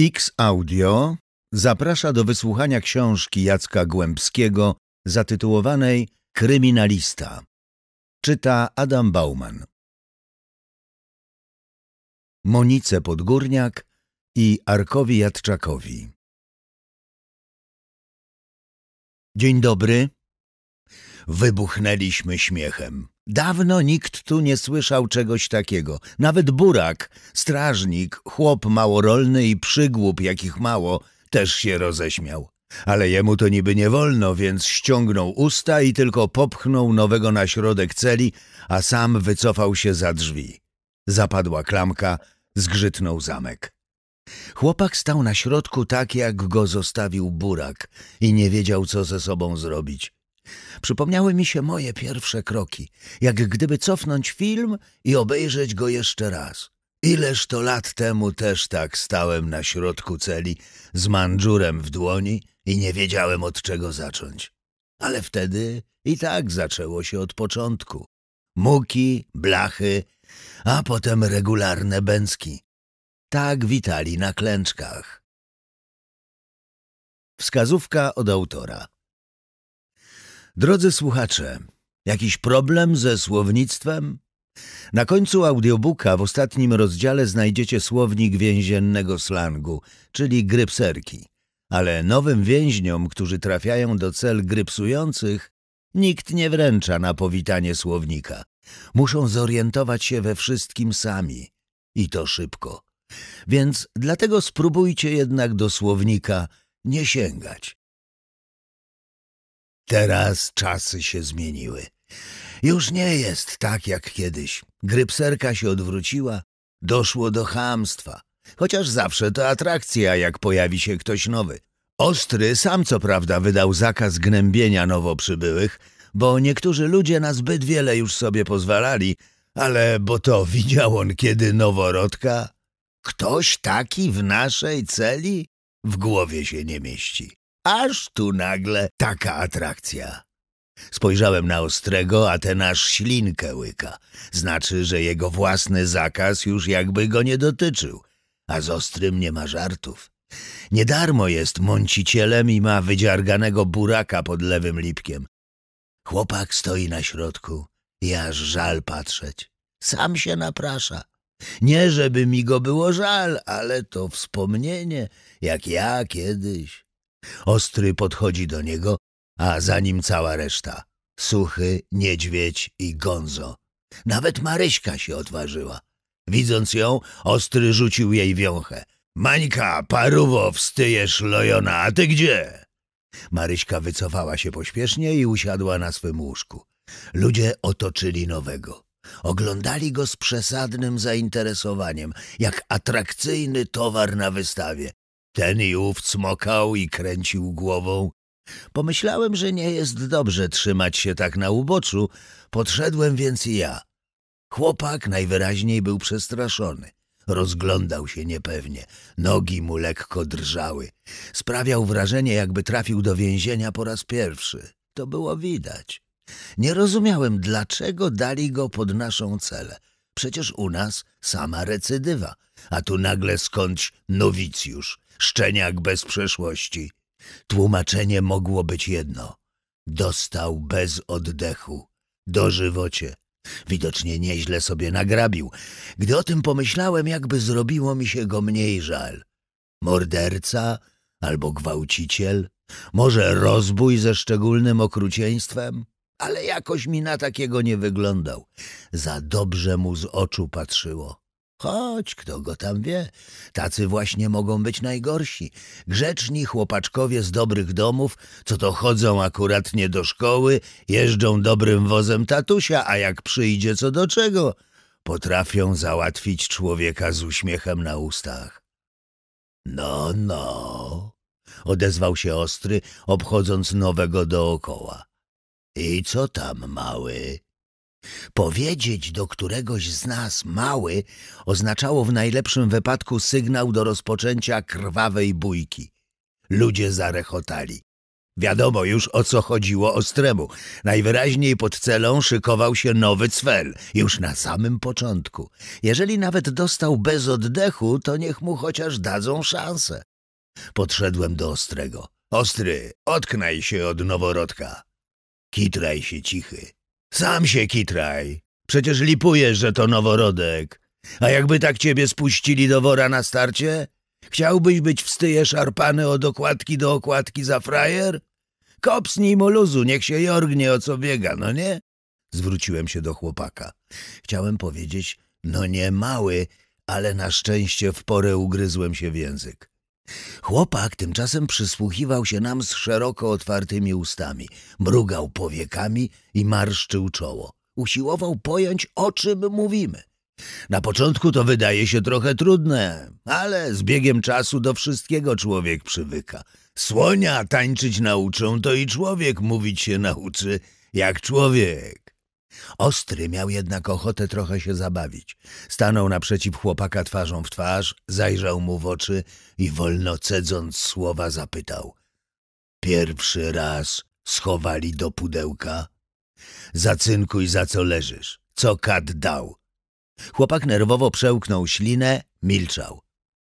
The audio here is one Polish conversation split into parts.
X Audio zaprasza do wysłuchania książki Jacka Głębskiego zatytułowanej Kryminalista. Czyta Adam Bauman. Monice Podgórniak i Arkowi Jadczakowi. Dzień dobry. Wybuchnęliśmy śmiechem. Dawno nikt tu nie słyszał czegoś takiego. Nawet burak, strażnik, chłop małorolny i przygłup, jakich mało, też się roześmiał. Ale jemu to niby nie wolno, więc ściągnął usta i tylko popchnął nowego na środek celi, a sam wycofał się za drzwi. Zapadła klamka, zgrzytnął zamek. Chłopak stał na środku tak, jak go zostawił burak i nie wiedział, co ze sobą zrobić. Przypomniały mi się moje pierwsze kroki, jak gdyby cofnąć film i obejrzeć go jeszcze raz. Ileż to lat temu też tak stałem na środku celi z mandżurem w dłoni i nie wiedziałem od czego zacząć. Ale wtedy i tak zaczęło się od początku. Muki, blachy, a potem regularne bęcki. Tak witali na klęczkach. Wskazówka od autora. Drodzy słuchacze, jakiś problem ze słownictwem? Na końcu audiobooka w ostatnim rozdziale znajdziecie słownik więziennego slangu, czyli grypserki. Ale nowym więźniom, którzy trafiają do cel grypsujących, nikt nie wręcza na powitanie słownika. Muszą zorientować się we wszystkim sami. I to szybko. Więc dlatego spróbujcie jednak do słownika nie sięgać. Teraz czasy się zmieniły. Już nie jest tak jak kiedyś. Grypserka się odwróciła, doszło do hamstwa. Chociaż zawsze to atrakcja, jak pojawi się ktoś nowy. Ostry sam co prawda wydał zakaz gnębienia nowo przybyłych, bo niektórzy ludzie na zbyt wiele już sobie pozwalali, ale bo to widział on kiedy noworodka? Ktoś taki w naszej celi? W głowie się nie mieści aż tu nagle taka atrakcja. Spojrzałem na Ostrego, a ten aż ślinkę łyka. Znaczy, że jego własny zakaz już jakby go nie dotyczył. A z Ostrym nie ma żartów. Niedarmo jest mącicielem i ma wydziarganego buraka pod lewym lipkiem. Chłopak stoi na środku i aż żal patrzeć. Sam się naprasza. Nie, żeby mi go było żal, ale to wspomnienie, jak ja kiedyś. Ostry podchodzi do niego, a za nim cała reszta. Suchy, Niedźwiedź i Gonzo. Nawet Maryśka się odważyła. Widząc ją, Ostry rzucił jej wiąchę. Mańka, paruwo, wstyjesz lojona, a ty gdzie? Maryśka wycofała się pośpiesznie i usiadła na swym łóżku. Ludzie otoczyli nowego. Oglądali go z przesadnym zainteresowaniem, jak atrakcyjny towar na wystawie. Ten i ów cmokał i kręcił głową. Pomyślałem, że nie jest dobrze trzymać się tak na uboczu, podszedłem więc i ja. Chłopak najwyraźniej był przestraszony. Rozglądał się niepewnie, nogi mu lekko drżały. Sprawiał wrażenie, jakby trafił do więzienia po raz pierwszy. To było widać. Nie rozumiałem, dlaczego dali go pod naszą celę. Przecież u nas sama recydywa, a tu nagle skądś nowicjusz szczeniak bez przeszłości. Tłumaczenie mogło być jedno. Dostał bez oddechu, dożywocie. Widocznie nieźle sobie nagrabił. Gdy o tym pomyślałem, jakby zrobiło mi się go mniej żal. Morderca albo gwałciciel, może rozbój ze szczególnym okrucieństwem, ale jakoś mi na takiego nie wyglądał. Za dobrze mu z oczu patrzyło. Choć kto go tam wie, tacy właśnie mogą być najgorsi. Grzeczni chłopaczkowie z dobrych domów, co to chodzą akurat nie do szkoły, jeżdżą dobrym wozem tatusia, a jak przyjdzie co do czego, potrafią załatwić człowieka z uśmiechem na ustach. No, no, odezwał się ostry, obchodząc nowego dookoła. I co tam, mały? Powiedzieć do któregoś z nas mały oznaczało w najlepszym wypadku sygnał do rozpoczęcia krwawej bójki. Ludzie zarechotali. Wiadomo już o co chodziło Ostremu. Najwyraźniej pod celą szykował się nowy cwel, już na samym początku. Jeżeli nawet dostał bez oddechu, to niech mu chociaż dadzą szansę. Podszedłem do Ostrego. Ostry, odknaj się od noworodka. Kitraj się cichy. Sam się kitraj. Przecież lipujesz, że to noworodek. A jakby tak ciebie spuścili do wora na starcie? Chciałbyś być w styje szarpany od okładki do okładki za frajer? Kopsnij mu luzu, niech się jorgnie o co biega, no nie? Zwróciłem się do chłopaka. Chciałem powiedzieć, no nie mały, ale na szczęście w porę ugryzłem się w język. Chłopak tymczasem przysłuchiwał się nam z szeroko otwartymi ustami, mrugał powiekami i marszczył czoło. Usiłował pojąć, o czym mówimy. Na początku to wydaje się trochę trudne, ale z biegiem czasu do wszystkiego człowiek przywyka. Słonia tańczyć nauczą, to i człowiek mówić się nauczy jak człowiek. Ostry miał jednak ochotę trochę się zabawić. Stanął naprzeciw chłopaka twarzą w twarz, zajrzał mu w oczy i wolno cedząc słowa zapytał. Pierwszy raz schowali do pudełka? Zacynkuj za co leżysz, co kat dał. Chłopak nerwowo przełknął ślinę, milczał.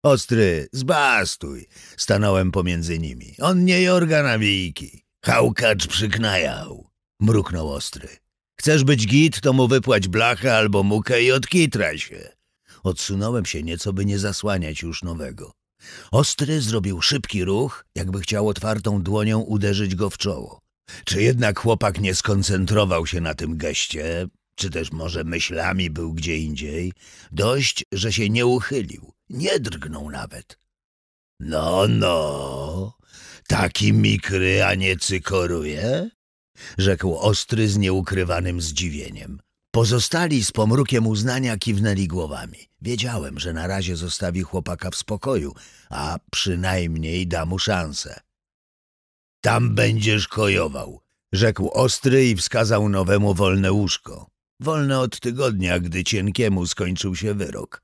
Ostry, zbastuj! Stanąłem pomiędzy nimi. On nie jorga na wijki. Hałkacz przyknajał. Mruknął ostry. Chcesz być git, to mu wypłać blachę albo mukę i odkitraj się. Odsunąłem się nieco, by nie zasłaniać już nowego. Ostry zrobił szybki ruch, jakby chciał otwartą dłonią uderzyć go w czoło. Czy jednak chłopak nie skoncentrował się na tym geście, czy też może myślami był gdzie indziej, dość, że się nie uchylił, nie drgnął nawet. No, no, taki mikry, a nie cykoruje? rzekł ostry z nieukrywanym zdziwieniem. Pozostali z pomrukiem uznania kiwnęli głowami. Wiedziałem, że na razie zostawi chłopaka w spokoju, a przynajmniej da mu szansę. Tam będziesz kojował, rzekł ostry i wskazał nowemu wolne łóżko. Wolne od tygodnia, gdy cienkiemu skończył się wyrok.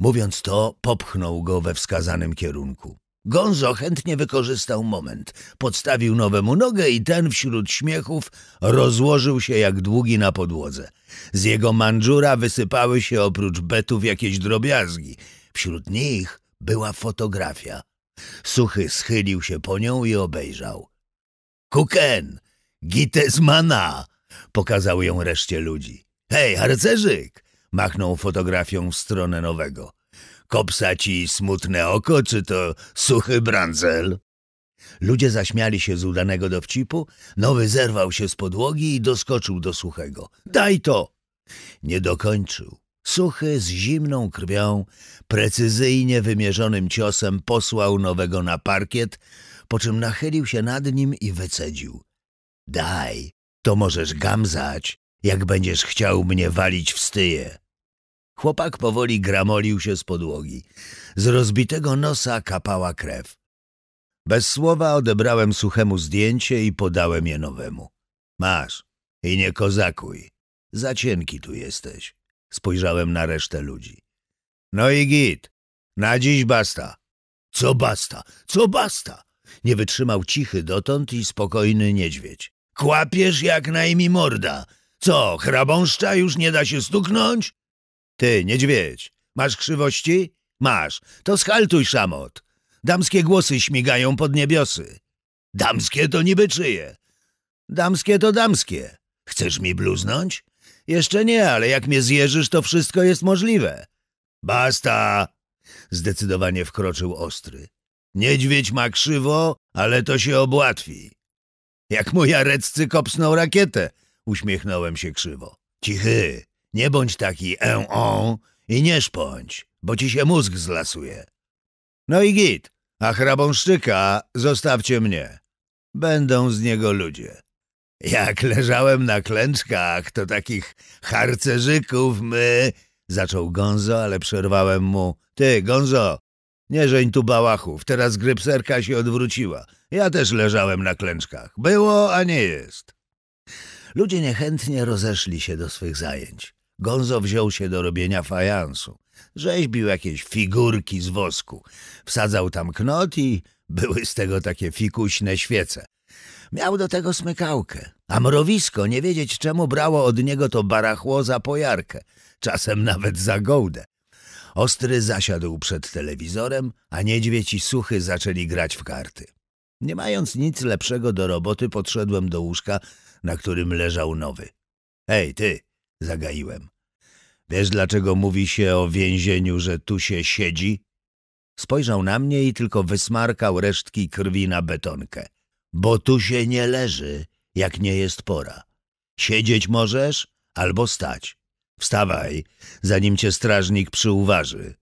Mówiąc to, popchnął go we wskazanym kierunku. Gonzo chętnie wykorzystał moment. Podstawił nowemu nogę i ten wśród śmiechów rozłożył się jak długi na podłodze. Z jego mandżura wysypały się oprócz betów jakieś drobiazgi. Wśród nich była fotografia. Suchy schylił się po nią i obejrzał. Kuken! Gitesmana! Pokazał ją reszcie ludzi. Hej, harcerzyk! Machnął fotografią w stronę nowego kopsa ci smutne oko, czy to suchy brandzel? Ludzie zaśmiali się z udanego dowcipu, nowy zerwał się z podłogi i doskoczył do suchego. Daj to! Nie dokończył. Suchy z zimną krwią, precyzyjnie wymierzonym ciosem posłał nowego na parkiet, po czym nachylił się nad nim i wycedził. Daj, to możesz gamzać, jak będziesz chciał mnie walić w styje. Chłopak powoli gramolił się z podłogi. Z rozbitego nosa kapała krew. Bez słowa odebrałem suchemu zdjęcie i podałem je nowemu. Masz. I nie kozakuj. Za cienki tu jesteś. Spojrzałem na resztę ludzi. No i git. Na dziś basta. Co basta? Co basta? Nie wytrzymał cichy dotąd i spokojny niedźwiedź. Kłapiesz jak najmi morda. Co, hrabąszcza już nie da się stuknąć? Ty, niedźwiedź, masz krzywości? Masz. To schaltuj szamot. Damskie głosy śmigają pod niebiosy. Damskie to niby czyje. Damskie to damskie. Chcesz mi bluznąć? Jeszcze nie, ale jak mnie zjeżysz, to wszystko jest możliwe. Basta! Zdecydowanie wkroczył ostry. Niedźwiedź ma krzywo, ale to się obłatwi. Jak mu areccy kopsnął rakietę, uśmiechnąłem się krzywo. Cichy, nie bądź taki en-on i nie szpądź, bo ci się mózg zlasuje. No i git, a hrabąszczyka zostawcie mnie. Będą z niego ludzie. Jak leżałem na klęczkach, to takich harcerzyków my... Zaczął Gonzo, ale przerwałem mu. Ty, Gonzo, nie żeń tu bałachów, teraz grypserka się odwróciła. Ja też leżałem na klęczkach. Było, a nie jest. Ludzie niechętnie rozeszli się do swych zajęć. Gonzo wziął się do robienia fajansu. Rzeźbił jakieś figurki z wosku. Wsadzał tam knot i były z tego takie fikuśne świece. Miał do tego smykałkę, a mrowisko nie wiedzieć czemu brało od niego to barachło za pojarkę, czasem nawet za gołdę. Ostry zasiadł przed telewizorem, a niedźwiedź i suchy zaczęli grać w karty. Nie mając nic lepszego do roboty, podszedłem do łóżka, na którym leżał nowy. Hej, ty! Zagaiłem. Wiesz, dlaczego mówi się o więzieniu, że tu się siedzi? Spojrzał na mnie i tylko wysmarkał resztki krwi na betonkę. Bo tu się nie leży, jak nie jest pora. Siedzieć możesz albo stać. Wstawaj, zanim cię strażnik przyuważy.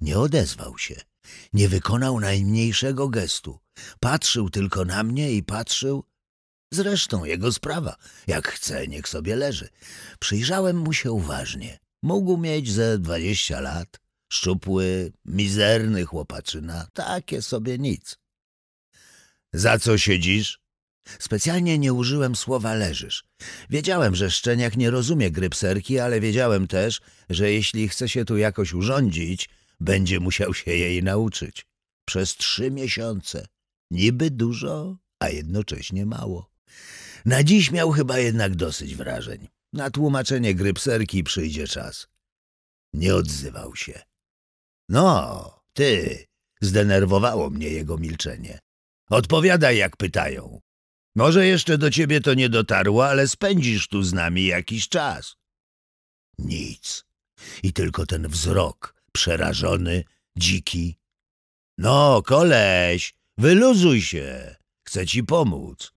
Nie odezwał się. Nie wykonał najmniejszego gestu. Patrzył tylko na mnie i patrzył, Zresztą jego sprawa. Jak chce, niech sobie leży. Przyjrzałem mu się uważnie. Mógł mieć ze dwadzieścia lat. Szczupły, mizerny chłopaczyna. Takie sobie nic. Za co siedzisz? Specjalnie nie użyłem słowa leżysz. Wiedziałem, że szczeniak nie rozumie gry pserki, ale wiedziałem też, że jeśli chce się tu jakoś urządzić, będzie musiał się jej nauczyć. Przez trzy miesiące. Niby dużo, a jednocześnie mało. Na dziś miał chyba jednak dosyć wrażeń. Na tłumaczenie grypserki przyjdzie czas. Nie odzywał się. No, ty, zdenerwowało mnie jego milczenie. Odpowiadaj, jak pytają. Może jeszcze do ciebie to nie dotarło, ale spędzisz tu z nami jakiś czas. Nic. I tylko ten wzrok, przerażony, dziki. No, koleś, wyluzuj się. Chcę ci pomóc.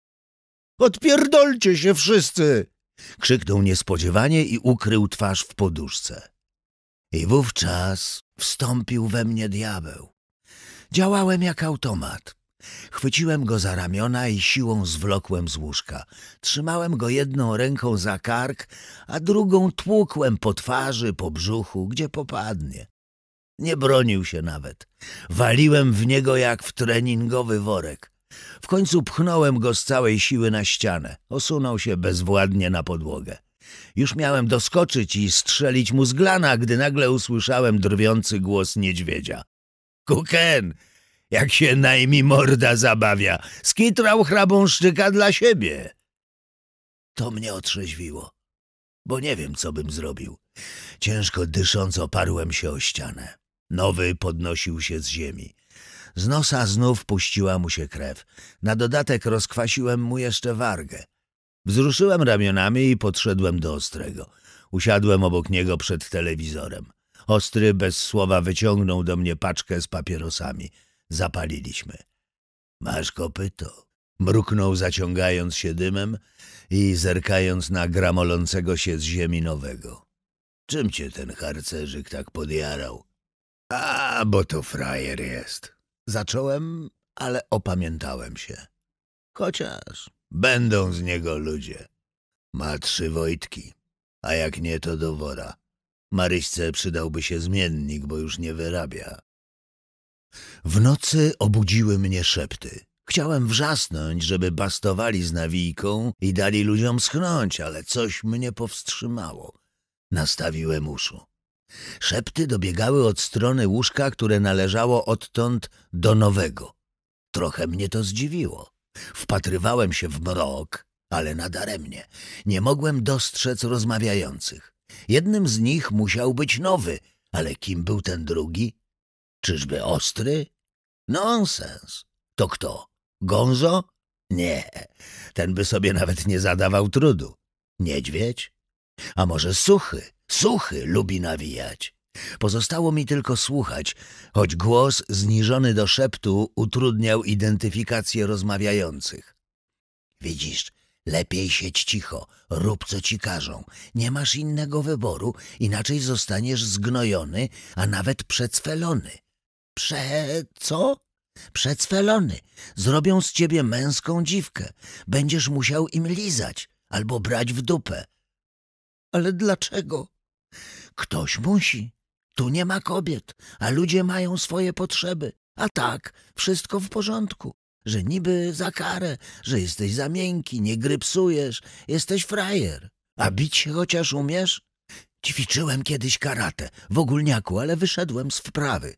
Odpierdolcie się wszyscy! Krzyknął niespodziewanie i ukrył twarz w poduszce. I wówczas wstąpił we mnie diabeł. Działałem jak automat. Chwyciłem go za ramiona i siłą zwlokłem z łóżka. Trzymałem go jedną ręką za kark, a drugą tłukłem po twarzy, po brzuchu, gdzie popadnie. Nie bronił się nawet. Waliłem w niego jak w treningowy worek. W końcu pchnąłem go z całej siły na ścianę. Osunął się bezwładnie na podłogę. Już miałem doskoczyć i strzelić mu z glana, gdy nagle usłyszałem drwiący głos niedźwiedzia. Kuken! Jak się najmi morda zabawia! Skitrał hrabąszczyka dla siebie! To mnie otrzeźwiło, bo nie wiem, co bym zrobił. Ciężko dysząc oparłem się o ścianę. Nowy podnosił się z ziemi. Z nosa znów puściła mu się krew. Na dodatek rozkwasiłem mu jeszcze wargę. Wzruszyłem ramionami i podszedłem do Ostrego. Usiadłem obok niego przed telewizorem. Ostry bez słowa wyciągnął do mnie paczkę z papierosami. Zapaliliśmy. Masz kopyto. Mruknął zaciągając się dymem i zerkając na gramolącego się z ziemi nowego. Czym cię ten harcerzyk tak podjarał? A, bo to frajer jest. Zacząłem, ale opamiętałem się. Chociaż będą z niego ludzie. Ma trzy Wojtki, a jak nie, to do wora. Maryśce przydałby się zmiennik, bo już nie wyrabia. W nocy obudziły mnie szepty. Chciałem wrzasnąć, żeby bastowali z nawijką i dali ludziom schnąć, ale coś mnie powstrzymało. Nastawiłem uszu. Szepty dobiegały od strony łóżka, które należało odtąd do nowego. Trochę mnie to zdziwiło. Wpatrywałem się w mrok, ale nadaremnie. Nie mogłem dostrzec rozmawiających. Jednym z nich musiał być nowy, ale kim był ten drugi? Czyżby ostry? Nonsens. To kto? Gonzo? Nie, ten by sobie nawet nie zadawał trudu. Niedźwiedź? A może suchy? Suchy lubi nawijać. Pozostało mi tylko słuchać, choć głos zniżony do szeptu utrudniał identyfikację rozmawiających. Widzisz, lepiej siedź cicho, rób co ci każą. Nie masz innego wyboru, inaczej zostaniesz zgnojony, a nawet przecwelony. Prze... co? Przecwelony. Zrobią z ciebie męską dziwkę. Będziesz musiał im lizać albo brać w dupę. Ale dlaczego? Ktoś musi. Tu nie ma kobiet, a ludzie mają swoje potrzeby. A tak, wszystko w porządku. Że niby za karę, że jesteś za miękki, nie grypsujesz, jesteś frajer. A bić się chociaż umiesz? Ćwiczyłem kiedyś karate w ogólniaku, ale wyszedłem z wprawy.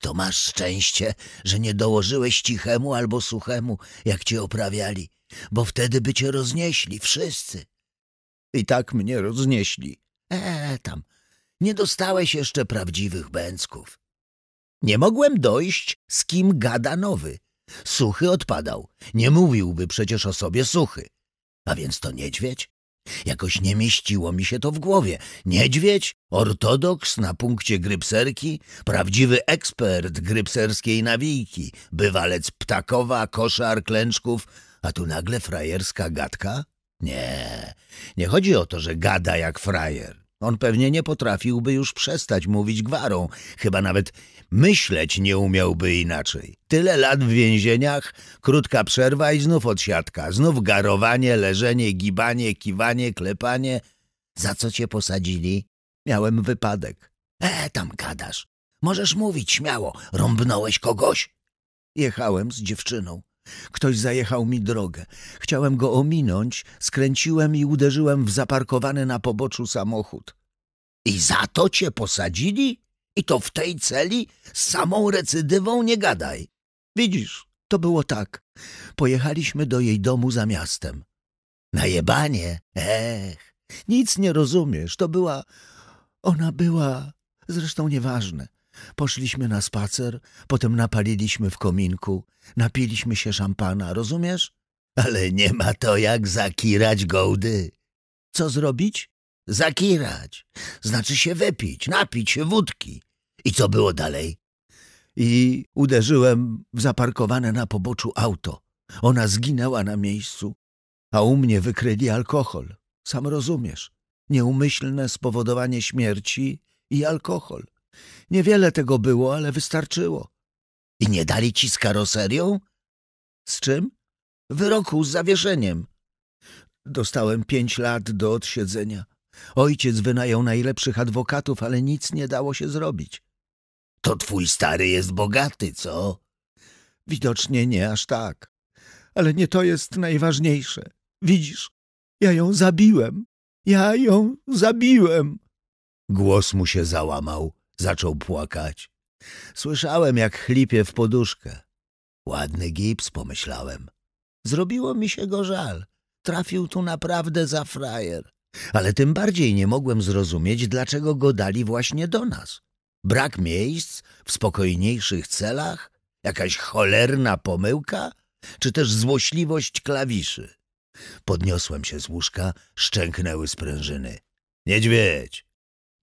To masz szczęście, że nie dołożyłeś cichemu albo suchemu, jak cię oprawiali, bo wtedy by cię roznieśli wszyscy. I tak mnie roznieśli. E, tam, nie dostałeś jeszcze prawdziwych bęcków. Nie mogłem dojść, z kim gada nowy. Suchy odpadał. Nie mówiłby przecież o sobie suchy. A więc to niedźwiedź? Jakoś nie mieściło mi się to w głowie. Niedźwiedź, ortodoks na punkcie grypserki, prawdziwy ekspert grypserskiej nawijki, bywalec ptakowa, koszar, klęczków, a tu nagle frajerska gadka? Nie, nie chodzi o to, że gada jak frajer. On pewnie nie potrafiłby już przestać mówić gwarą, chyba nawet myśleć nie umiałby inaczej. Tyle lat w więzieniach, krótka przerwa i znów odsiadka, znów garowanie, leżenie, gibanie, kiwanie, klepanie. Za co cię posadzili? Miałem wypadek. E, tam gadasz. Możesz mówić śmiało. Rąbnąłeś kogoś? Jechałem z dziewczyną. Ktoś zajechał mi drogę. Chciałem go ominąć, skręciłem i uderzyłem w zaparkowany na poboczu samochód. I za to cię posadzili? I to w tej celi? Z samą recydywą nie gadaj. Widzisz, to było tak. Pojechaliśmy do jej domu za miastem. Najebanie? Ech, nic nie rozumiesz. To była... Ona była... Zresztą nieważne poszliśmy na spacer, potem napaliliśmy w kominku, napiliśmy się szampana, rozumiesz? Ale nie ma to jak zakirać gołdy. Co zrobić? Zakirać. Znaczy się wypić, napić się wódki. I co było dalej? I uderzyłem w zaparkowane na poboczu auto. Ona zginęła na miejscu, a u mnie wykryli alkohol. Sam rozumiesz. Nieumyślne spowodowanie śmierci i alkohol. Niewiele tego było, ale wystarczyło. I nie dali ci z karoserią? Z czym? Wyroku z zawieszeniem. Dostałem pięć lat do odsiedzenia. Ojciec wynajął najlepszych adwokatów, ale nic nie dało się zrobić. To twój stary jest bogaty, co? Widocznie nie aż tak. Ale nie to jest najważniejsze. Widzisz, ja ją zabiłem. Ja ją zabiłem. Głos mu się załamał. Zaczął płakać. Słyszałem, jak chlipie w poduszkę. Ładny gips, pomyślałem. Zrobiło mi się go żal. Trafił tu naprawdę za frajer. Ale tym bardziej nie mogłem zrozumieć, dlaczego go dali właśnie do nas. Brak miejsc w spokojniejszych celach? Jakaś cholerna pomyłka? Czy też złośliwość klawiszy? Podniosłem się z łóżka, szczęknęły sprężyny. Niedźwiedź,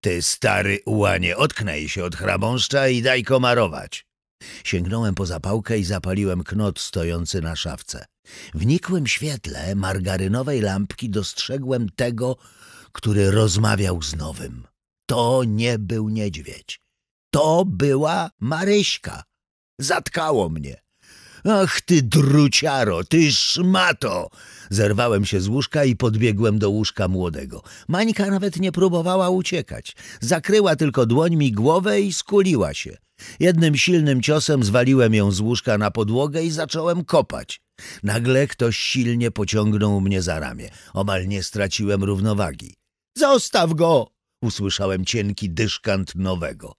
ty stary ułanie, otknij się od hrabąszcza i daj komarować. Sięgnąłem po zapałkę i zapaliłem knot stojący na szafce. W nikłym świetle margarynowej lampki dostrzegłem tego, który rozmawiał z nowym. To nie był niedźwiedź. To była Maryśka. Zatkało mnie. Ach ty druciaro, ty szmato! Zerwałem się z łóżka i podbiegłem do łóżka młodego. Mańka nawet nie próbowała uciekać. Zakryła tylko dłońmi głowę i skuliła się. Jednym silnym ciosem zwaliłem ją z łóżka na podłogę i zacząłem kopać. Nagle ktoś silnie pociągnął mnie za ramię. Omal nie straciłem równowagi. Zostaw go! Usłyszałem cienki dyszkant nowego.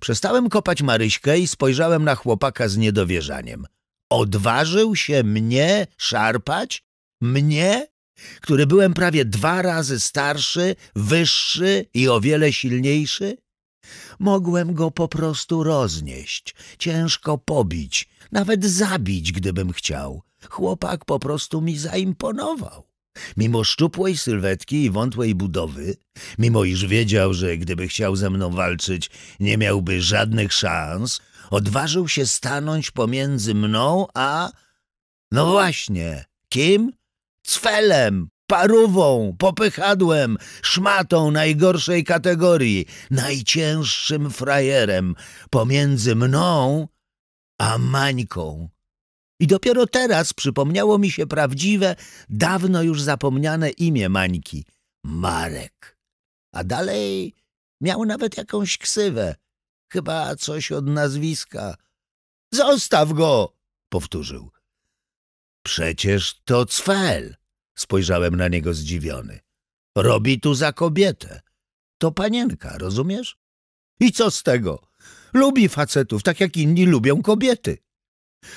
Przestałem kopać Maryśkę i spojrzałem na chłopaka z niedowierzaniem. Odważył się mnie szarpać? Mnie, który byłem prawie dwa razy starszy, wyższy i o wiele silniejszy? Mogłem go po prostu roznieść, ciężko pobić, nawet zabić, gdybym chciał. Chłopak po prostu mi zaimponował. Mimo szczupłej sylwetki i wątłej budowy, mimo iż wiedział, że gdyby chciał ze mną walczyć, nie miałby żadnych szans, odważył się stanąć pomiędzy mną a... No właśnie, kim? Cwelem, parówą, popychadłem, szmatą najgorszej kategorii, najcięższym frajerem, pomiędzy mną a Mańką. I dopiero teraz przypomniało mi się prawdziwe, dawno już zapomniane imię Mańki – Marek. A dalej miał nawet jakąś ksywę – Chyba coś od nazwiska. Zostaw go! powtórzył. Przecież to cwel! Spojrzałem na niego zdziwiony. Robi tu za kobietę. To panienka, rozumiesz? I co z tego? Lubi facetów, tak jak inni lubią kobiety.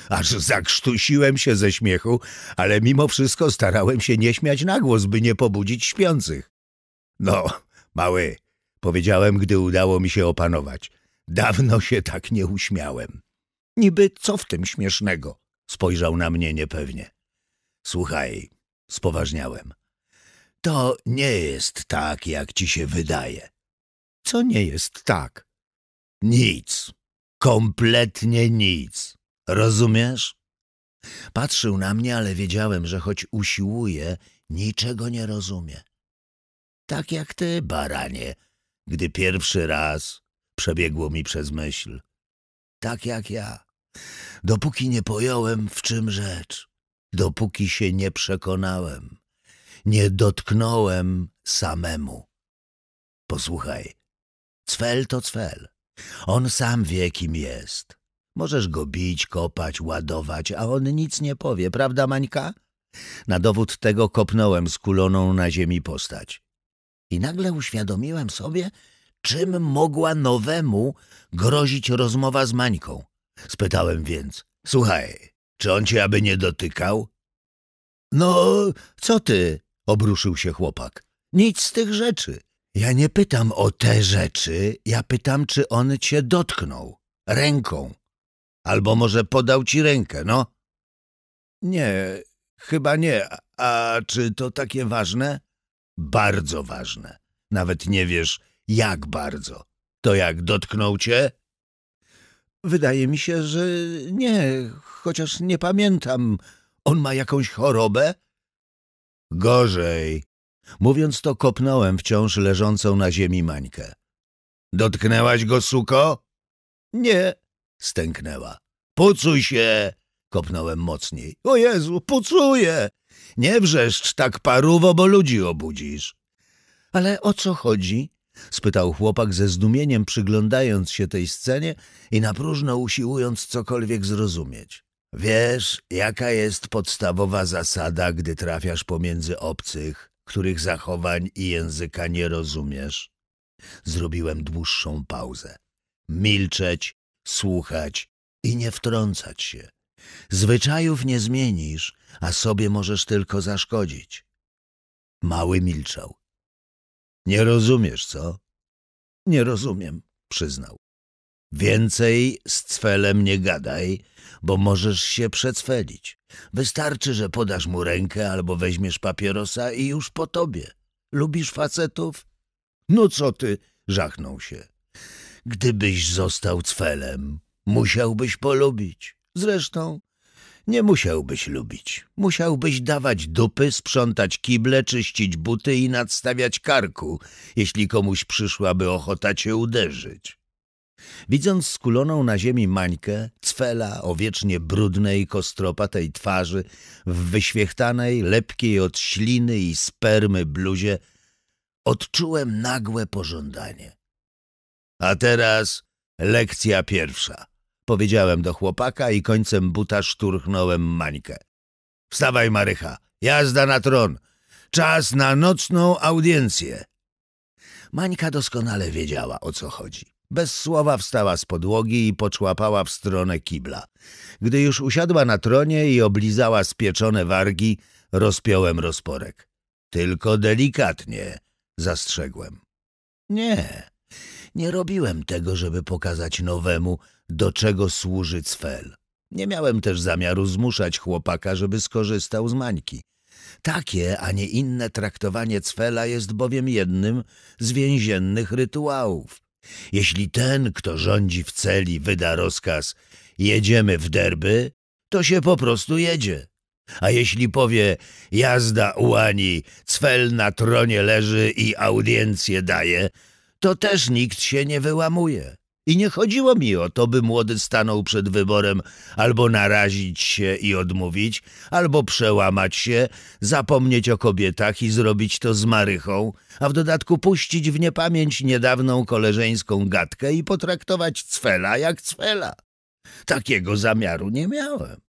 Aż zakrztusiłem się ze śmiechu, ale mimo wszystko starałem się nie śmiać na głos, by nie pobudzić śpiących. No, mały, powiedziałem, gdy udało mi się opanować. Dawno się tak nie uśmiałem. Niby co w tym śmiesznego? Spojrzał na mnie niepewnie. Słuchaj, spoważniałem. To nie jest tak, jak ci się wydaje. Co nie jest tak? Nic. Kompletnie nic. Rozumiesz? Patrzył na mnie, ale wiedziałem, że choć usiłuje, niczego nie rozumie. Tak jak ty, baranie, gdy pierwszy raz przebiegło mi przez myśl. Tak jak ja. Dopóki nie pojąłem, w czym rzecz. Dopóki się nie przekonałem. Nie dotknąłem samemu. Posłuchaj, cwel to cwel. On sam wie, kim jest. Możesz go bić, kopać, ładować, a on nic nie powie, prawda, Mańka? Na dowód tego kopnąłem skuloną na ziemi postać. I nagle uświadomiłem sobie, czym mogła nowemu grozić rozmowa z Mańką. Spytałem więc, słuchaj, czy on cię aby nie dotykał? No, co ty? Obruszył się chłopak. Nic z tych rzeczy. Ja nie pytam o te rzeczy, ja pytam, czy on cię dotknął. Ręką. Albo może podał ci rękę, no? Nie, chyba nie. A czy to takie ważne? Bardzo ważne. Nawet nie wiesz, jak bardzo? To jak, dotknął cię? Wydaje mi się, że nie, chociaż nie pamiętam. On ma jakąś chorobę? Gorzej. Mówiąc to, kopnąłem wciąż leżącą na ziemi Mańkę. Dotknęłaś go, suko? Nie, stęknęła. Pucuj się! Kopnąłem mocniej. O Jezu, pucuję! Nie wrzeszcz tak paruwo, bo ludzi obudzisz. Ale o co chodzi? spytał chłopak ze zdumieniem przyglądając się tej scenie i napróżno usiłując cokolwiek zrozumieć. Wiesz, jaka jest podstawowa zasada, gdy trafiasz pomiędzy obcych, których zachowań i języka nie rozumiesz? Zrobiłem dłuższą pauzę. Milczeć, słuchać i nie wtrącać się. Zwyczajów nie zmienisz, a sobie możesz tylko zaszkodzić. Mały milczał. Nie rozumiesz, co? Nie rozumiem, przyznał. Więcej z cwelem nie gadaj, bo możesz się przecwelić. Wystarczy, że podasz mu rękę albo weźmiesz papierosa i już po tobie. Lubisz facetów? No co ty, żachnął się. Gdybyś został cwelem, musiałbyś polubić. Zresztą nie musiałbyś lubić. Musiałbyś dawać dupy, sprzątać kible, czyścić buty i nadstawiać karku, jeśli komuś przyszłaby ochota cię uderzyć. Widząc skuloną na ziemi Mańkę, cwela o wiecznie brudnej, kostropatej twarzy, w wyświechtanej, lepkiej od śliny i spermy bluzie, odczułem nagłe pożądanie. A teraz lekcja pierwsza. Powiedziałem do chłopaka i końcem buta szturchnąłem Mańkę. Wstawaj, Marycha, jazda na tron. Czas na nocną audiencję. Mańka doskonale wiedziała, o co chodzi. Bez słowa wstała z podłogi i poczłapała w stronę kibla. Gdy już usiadła na tronie i oblizała spieczone wargi, rozpiąłem rozporek. Tylko delikatnie, zastrzegłem. Nie, nie robiłem tego, żeby pokazać nowemu, do czego służy cfel. Nie miałem też zamiaru zmuszać chłopaka, żeby skorzystał z mańki. Takie, a nie inne traktowanie cfela jest bowiem jednym z więziennych rytuałów. Jeśli ten, kto rządzi w celi, wyda rozkaz jedziemy w derby, to się po prostu jedzie. A jeśli powie jazda ułani, cfel na tronie leży i audiencję daje, to też nikt się nie wyłamuje. I nie chodziło mi o to, by młody stanął przed wyborem albo narazić się i odmówić, albo przełamać się, zapomnieć o kobietach i zrobić to z marychą, a w dodatku puścić w niepamięć niedawną koleżeńską gadkę i potraktować cwela jak cwela. Takiego zamiaru nie miałem.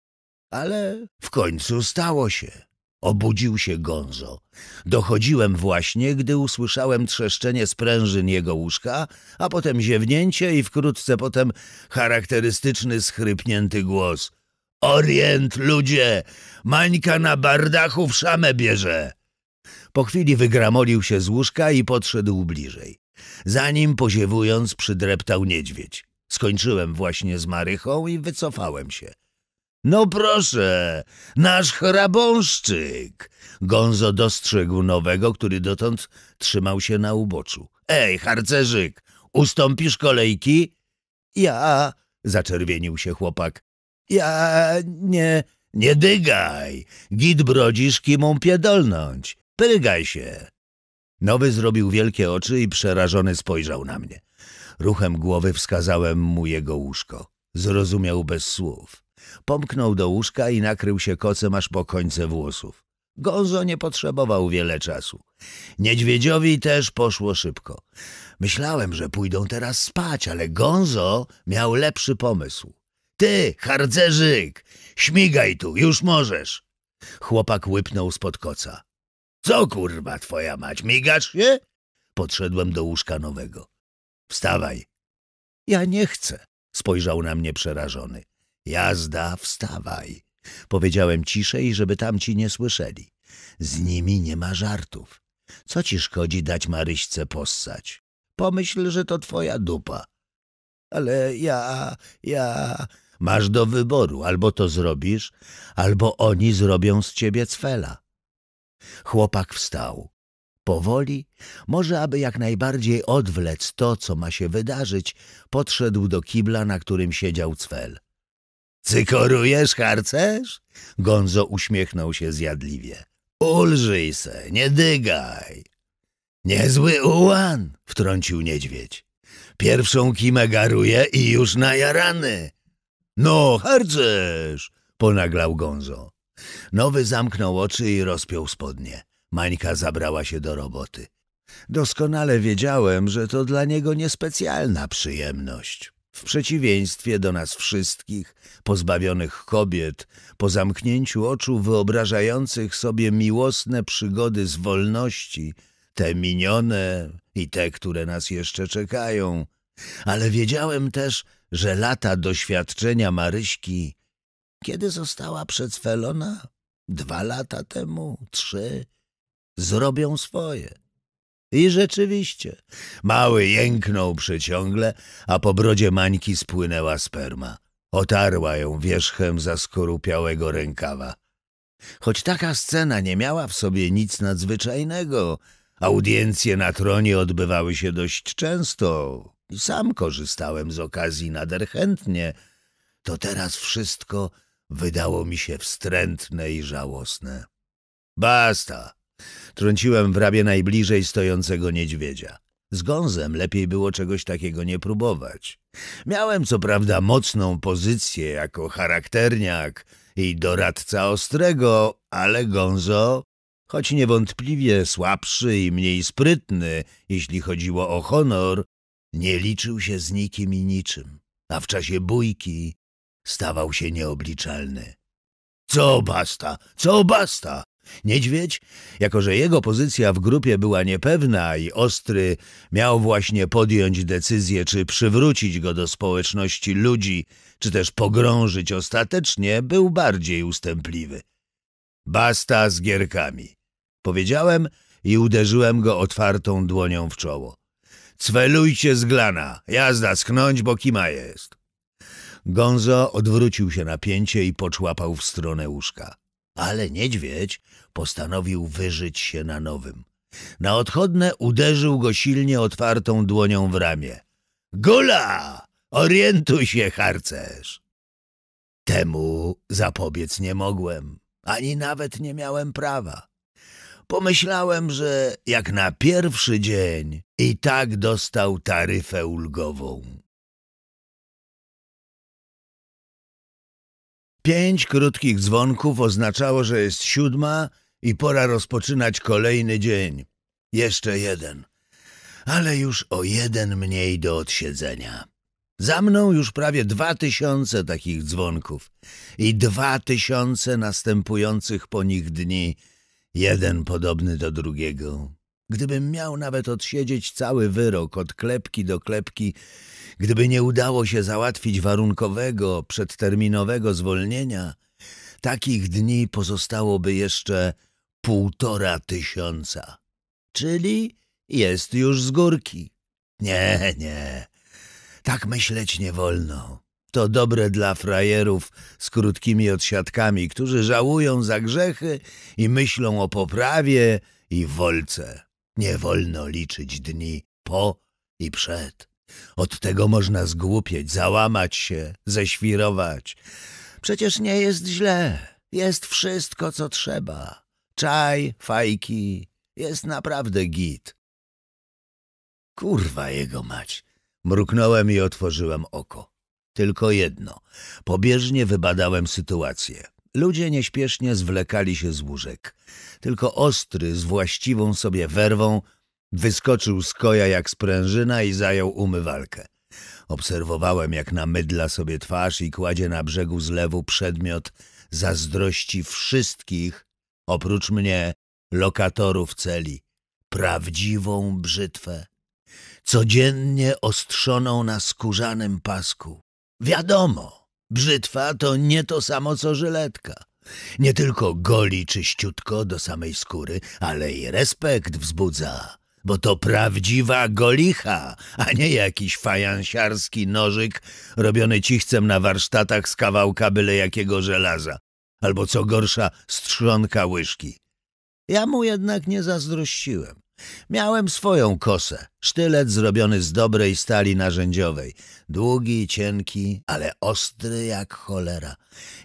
Ale w końcu stało się. Obudził się Gonzo. Dochodziłem właśnie, gdy usłyszałem trzeszczenie sprężyn jego łóżka, a potem ziewnięcie i wkrótce potem charakterystyczny schrypnięty głos. Orient, ludzie! Mańka na bardachu w szamę bierze! Po chwili wygramolił się z łóżka i podszedł bliżej. Zanim poziewując przydreptał niedźwiedź. Skończyłem właśnie z Marychą i wycofałem się. No proszę, nasz hrabąszczyk! Gonzo dostrzegł nowego, który dotąd trzymał się na uboczu. Ej, harcerzyk, ustąpisz kolejki? Ja, zaczerwienił się chłopak. Ja nie... Nie dygaj! Git brodzisz, kimą piedolnąć. Pygaj się! Nowy zrobił wielkie oczy i przerażony spojrzał na mnie. Ruchem głowy wskazałem mu jego łóżko. Zrozumiał bez słów pomknął do łóżka i nakrył się kocem aż po końce włosów. Gonzo nie potrzebował wiele czasu. Niedźwiedziowi też poszło szybko. Myślałem, że pójdą teraz spać, ale Gonzo miał lepszy pomysł. Ty, harcerzyk, śmigaj tu, już możesz. Chłopak łypnął spod koca. Co kurwa twoja mać, migasz się? Podszedłem do łóżka nowego. Wstawaj. Ja nie chcę, spojrzał na mnie przerażony. Jazda, wstawaj. Powiedziałem ciszej, żeby tamci nie słyszeli. Z nimi nie ma żartów. Co ci szkodzi dać Maryśce possać? Pomyśl, że to twoja dupa. Ale ja, ja... Masz do wyboru, albo to zrobisz, albo oni zrobią z ciebie cwela. Chłopak wstał. Powoli, może aby jak najbardziej odwlec to, co ma się wydarzyć, podszedł do kibla, na którym siedział cwel. Cykorujesz, harcerz? Gonzo uśmiechnął się zjadliwie. Ulżyj se, nie dygaj. Niezły ułan, wtrącił niedźwiedź. Pierwszą kimę garuje i już najarany. No, harcerz, ponaglał Gonzo. Nowy zamknął oczy i rozpiął spodnie. Mańka zabrała się do roboty. Doskonale wiedziałem, że to dla niego niespecjalna przyjemność w przeciwieństwie do nas wszystkich, pozbawionych kobiet, po zamknięciu oczu wyobrażających sobie miłosne przygody z wolności, te minione i te, które nas jeszcze czekają. Ale wiedziałem też, że lata doświadczenia Maryśki, kiedy została przedswelona? Dwa lata temu? Trzy? Zrobią swoje. I rzeczywiście, mały jęknął przeciągle, a po brodzie Mańki spłynęła sperma. Otarła ją wierzchem za skorupiałego rękawa. Choć taka scena nie miała w sobie nic nadzwyczajnego, audiencje na tronie odbywały się dość często. Sam korzystałem z okazji nader chętnie. To teraz wszystko wydało mi się wstrętne i żałosne. Basta, Trąciłem w rabie najbliżej stojącego niedźwiedzia. Z gązem lepiej było czegoś takiego nie próbować. Miałem co prawda mocną pozycję jako charakterniak i doradca ostrego, ale gązo, choć niewątpliwie słabszy i mniej sprytny, jeśli chodziło o honor, nie liczył się z nikim i niczym, a w czasie bójki stawał się nieobliczalny. Co basta, co basta, Niedźwiedź, jako że jego pozycja w grupie była niepewna i Ostry miał właśnie podjąć decyzję, czy przywrócić go do społeczności ludzi, czy też pogrążyć ostatecznie, był bardziej ustępliwy. Basta z gierkami. Powiedziałem i uderzyłem go otwartą dłonią w czoło. Cwelujcie z glana, jazda sknąć, bo kima jest. Gonzo odwrócił się na pięcie i poczłapał w stronę łóżka. Ale niedźwiedź postanowił wyżyć się na nowym. Na odchodne uderzył go silnie otwartą dłonią w ramię. Gula! Orientuj się, harcerz! Temu zapobiec nie mogłem, ani nawet nie miałem prawa. Pomyślałem, że jak na pierwszy dzień i tak dostał taryfę ulgową. Pięć krótkich dzwonków oznaczało, że jest siódma i pora rozpoczynać kolejny dzień. Jeszcze jeden. Ale już o jeden mniej do odsiedzenia. Za mną już prawie dwa tysiące takich dzwonków i dwa tysiące następujących po nich dni, jeden podobny do drugiego. Gdybym miał nawet odsiedzieć cały wyrok od klepki do klepki, Gdyby nie udało się załatwić warunkowego, przedterminowego zwolnienia, takich dni pozostałoby jeszcze półtora tysiąca. Czyli jest już z górki. Nie, nie. Tak myśleć nie wolno. To dobre dla frajerów z krótkimi odsiadkami, którzy żałują za grzechy i myślą o poprawie i wolce. Nie wolno liczyć dni po i przed. Od tego można zgłupieć, załamać się, ześwirować. Przecież nie jest źle. Jest wszystko, co trzeba. Czaj, fajki. Jest naprawdę git. Kurwa jego mać. Mruknąłem i otworzyłem oko. Tylko jedno. Pobieżnie wybadałem sytuację. Ludzie nieśpiesznie zwlekali się z łóżek. Tylko ostry, z właściwą sobie werwą, Wyskoczył z koja jak sprężyna i zajął umywalkę. Obserwowałem, jak namydla sobie twarz i kładzie na brzegu zlewu przedmiot zazdrości wszystkich, oprócz mnie, lokatorów celi. Prawdziwą brzytwę, codziennie ostrzoną na skórzanym pasku. Wiadomo, brzytwa to nie to samo co żyletka. Nie tylko goli czyściutko do samej skóry, ale i respekt wzbudza bo to prawdziwa golicha, a nie jakiś fajansiarski nożyk robiony cichcem na warsztatach z kawałka byle jakiego żelaza, albo co gorsza, strzonka łyżki. Ja mu jednak nie zazdrościłem. Miałem swoją kosę, sztylet zrobiony z dobrej stali narzędziowej, długi, cienki, ale ostry jak cholera.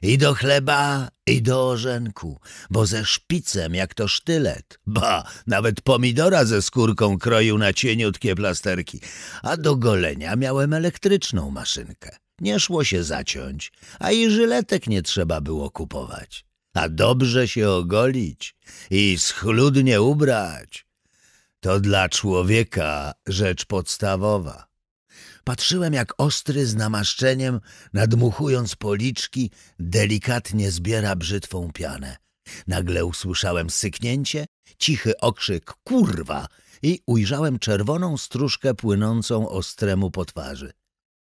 I do chleba, i do orzenku, bo ze szpicem jak to sztylet. Ba, nawet pomidora ze skórką kroił na cieniutkie plasterki, a do golenia miałem elektryczną maszynkę. Nie szło się zaciąć, a i żyletek nie trzeba było kupować. A dobrze się ogolić i schludnie ubrać. To dla człowieka rzecz podstawowa. Patrzyłem jak ostry z namaszczeniem, nadmuchując policzki, delikatnie zbiera brzytwą pianę. Nagle usłyszałem syknięcie, cichy okrzyk kurwa i ujrzałem czerwoną stróżkę płynącą ostremu po twarzy.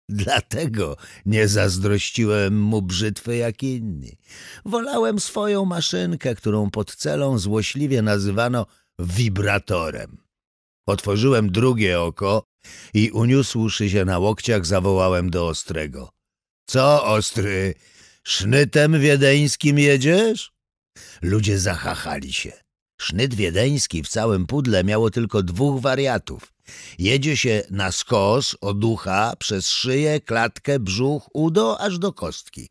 Dlatego nie zazdrościłem mu brzytwy jak inni. Wolałem swoją maszynkę, którą pod celą złośliwie nazywano wibratorem. Otworzyłem drugie oko i uniósłszy się na łokciach zawołałem do Ostrego. Co, Ostry, sznytem wiedeńskim jedziesz? Ludzie zahachali się. Sznyt wiedeński w całym pudle miało tylko dwóch wariatów. Jedzie się na skos od ducha przez szyję, klatkę, brzuch, udo aż do kostki.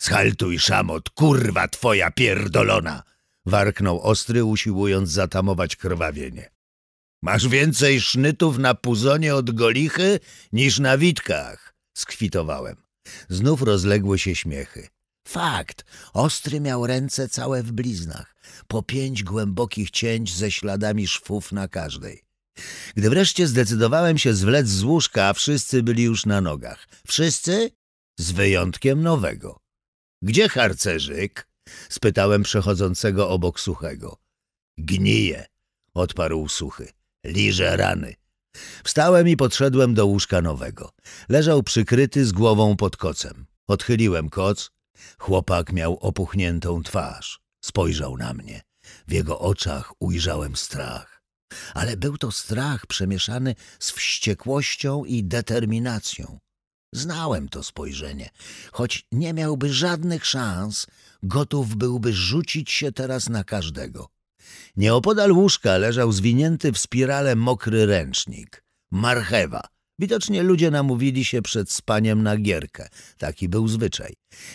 Schaltuj szamot, kurwa twoja pierdolona! warknął ostry, usiłując zatamować krwawienie. Masz więcej sznytów na puzonie od golichy niż na witkach, skwitowałem. Znów rozległy się śmiechy. Fakt, ostry miał ręce całe w bliznach, po pięć głębokich cięć ze śladami szwów na każdej. Gdy wreszcie zdecydowałem się zwlec z łóżka, wszyscy byli już na nogach. Wszyscy? Z wyjątkiem nowego. Gdzie harcerzyk? spytałem przechodzącego obok suchego. Gnije, odparł suchy. Liże rany. Wstałem i podszedłem do łóżka nowego. Leżał przykryty z głową pod kocem. Odchyliłem koc. Chłopak miał opuchniętą twarz. Spojrzał na mnie. W jego oczach ujrzałem strach. Ale był to strach przemieszany z wściekłością i determinacją. Znałem to spojrzenie. Choć nie miałby żadnych szans, gotów byłby rzucić się teraz na każdego. Nieopodal łóżka leżał zwinięty w spirale mokry ręcznik. Marchewa. Widocznie ludzie namówili się przed spaniem na gierkę. Taki był zwyczaj.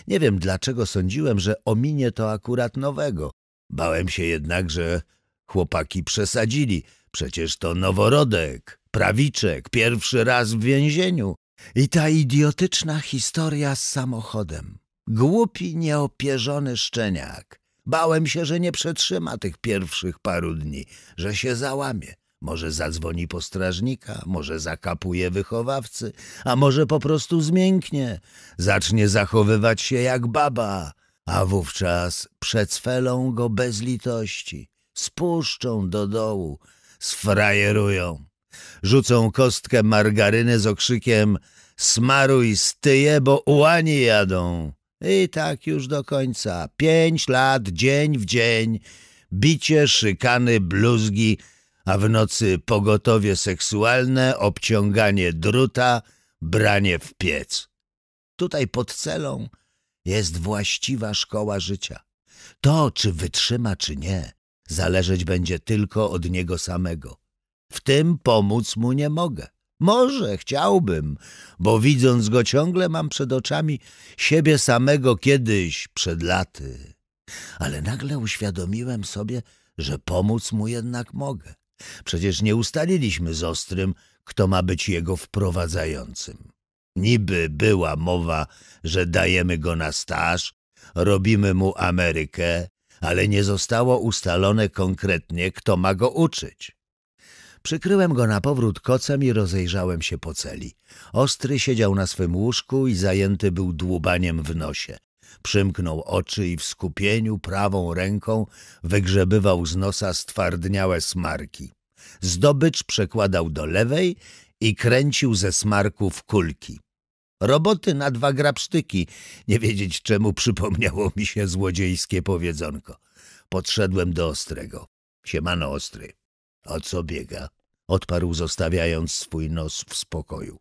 Nie wiem, dlaczego sądziłem, że ominie to akurat nowego. Bałem się jednak, że chłopaki przesadzili. Przecież to noworodek, prawiczek, pierwszy raz w więzieniu. I ta idiotyczna historia z samochodem. Głupi, nieopierzony szczeniak. Bałem się, że nie przetrzyma tych pierwszych paru dni, że się załamie. Może zadzwoni po strażnika, może zakapuje wychowawcy, a może po prostu zmięknie. Zacznie zachowywać się jak baba, a wówczas przecfelą go bez litości, spuszczą do dołu, sfrajerują. Rzucą kostkę margaryny z okrzykiem smaruj styje, bo ułani jadą. I tak już do końca. Pięć lat, dzień w dzień. Bicie, szykany, bluzgi, a w nocy pogotowie seksualne, obciąganie druta, branie w piec. Tutaj pod celą jest właściwa szkoła życia. To, czy wytrzyma, czy nie, zależeć będzie tylko od niego samego. W tym pomóc mu nie mogę. Może chciałbym, bo widząc go ciągle mam przed oczami siebie samego kiedyś, przed laty. Ale nagle uświadomiłem sobie, że pomóc mu jednak mogę. Przecież nie ustaliliśmy z Ostrym, kto ma być jego wprowadzającym. Niby była mowa, że dajemy go na staż, robimy mu Amerykę, ale nie zostało ustalone konkretnie, kto ma go uczyć. Przykryłem go na powrót kocem i rozejrzałem się po celi. Ostry siedział na swym łóżku i zajęty był dłubaniem w nosie. Przymknął oczy i w skupieniu prawą ręką wygrzebywał z nosa stwardniałe smarki. Zdobycz przekładał do lewej i kręcił ze smarku w kulki. Roboty na dwa grabsztyki. Nie wiedzieć czemu przypomniało mi się złodziejskie powiedzonko. Podszedłem do Ostrego. Siemano Ostry. O co biega? Odparł zostawiając swój nos w spokoju.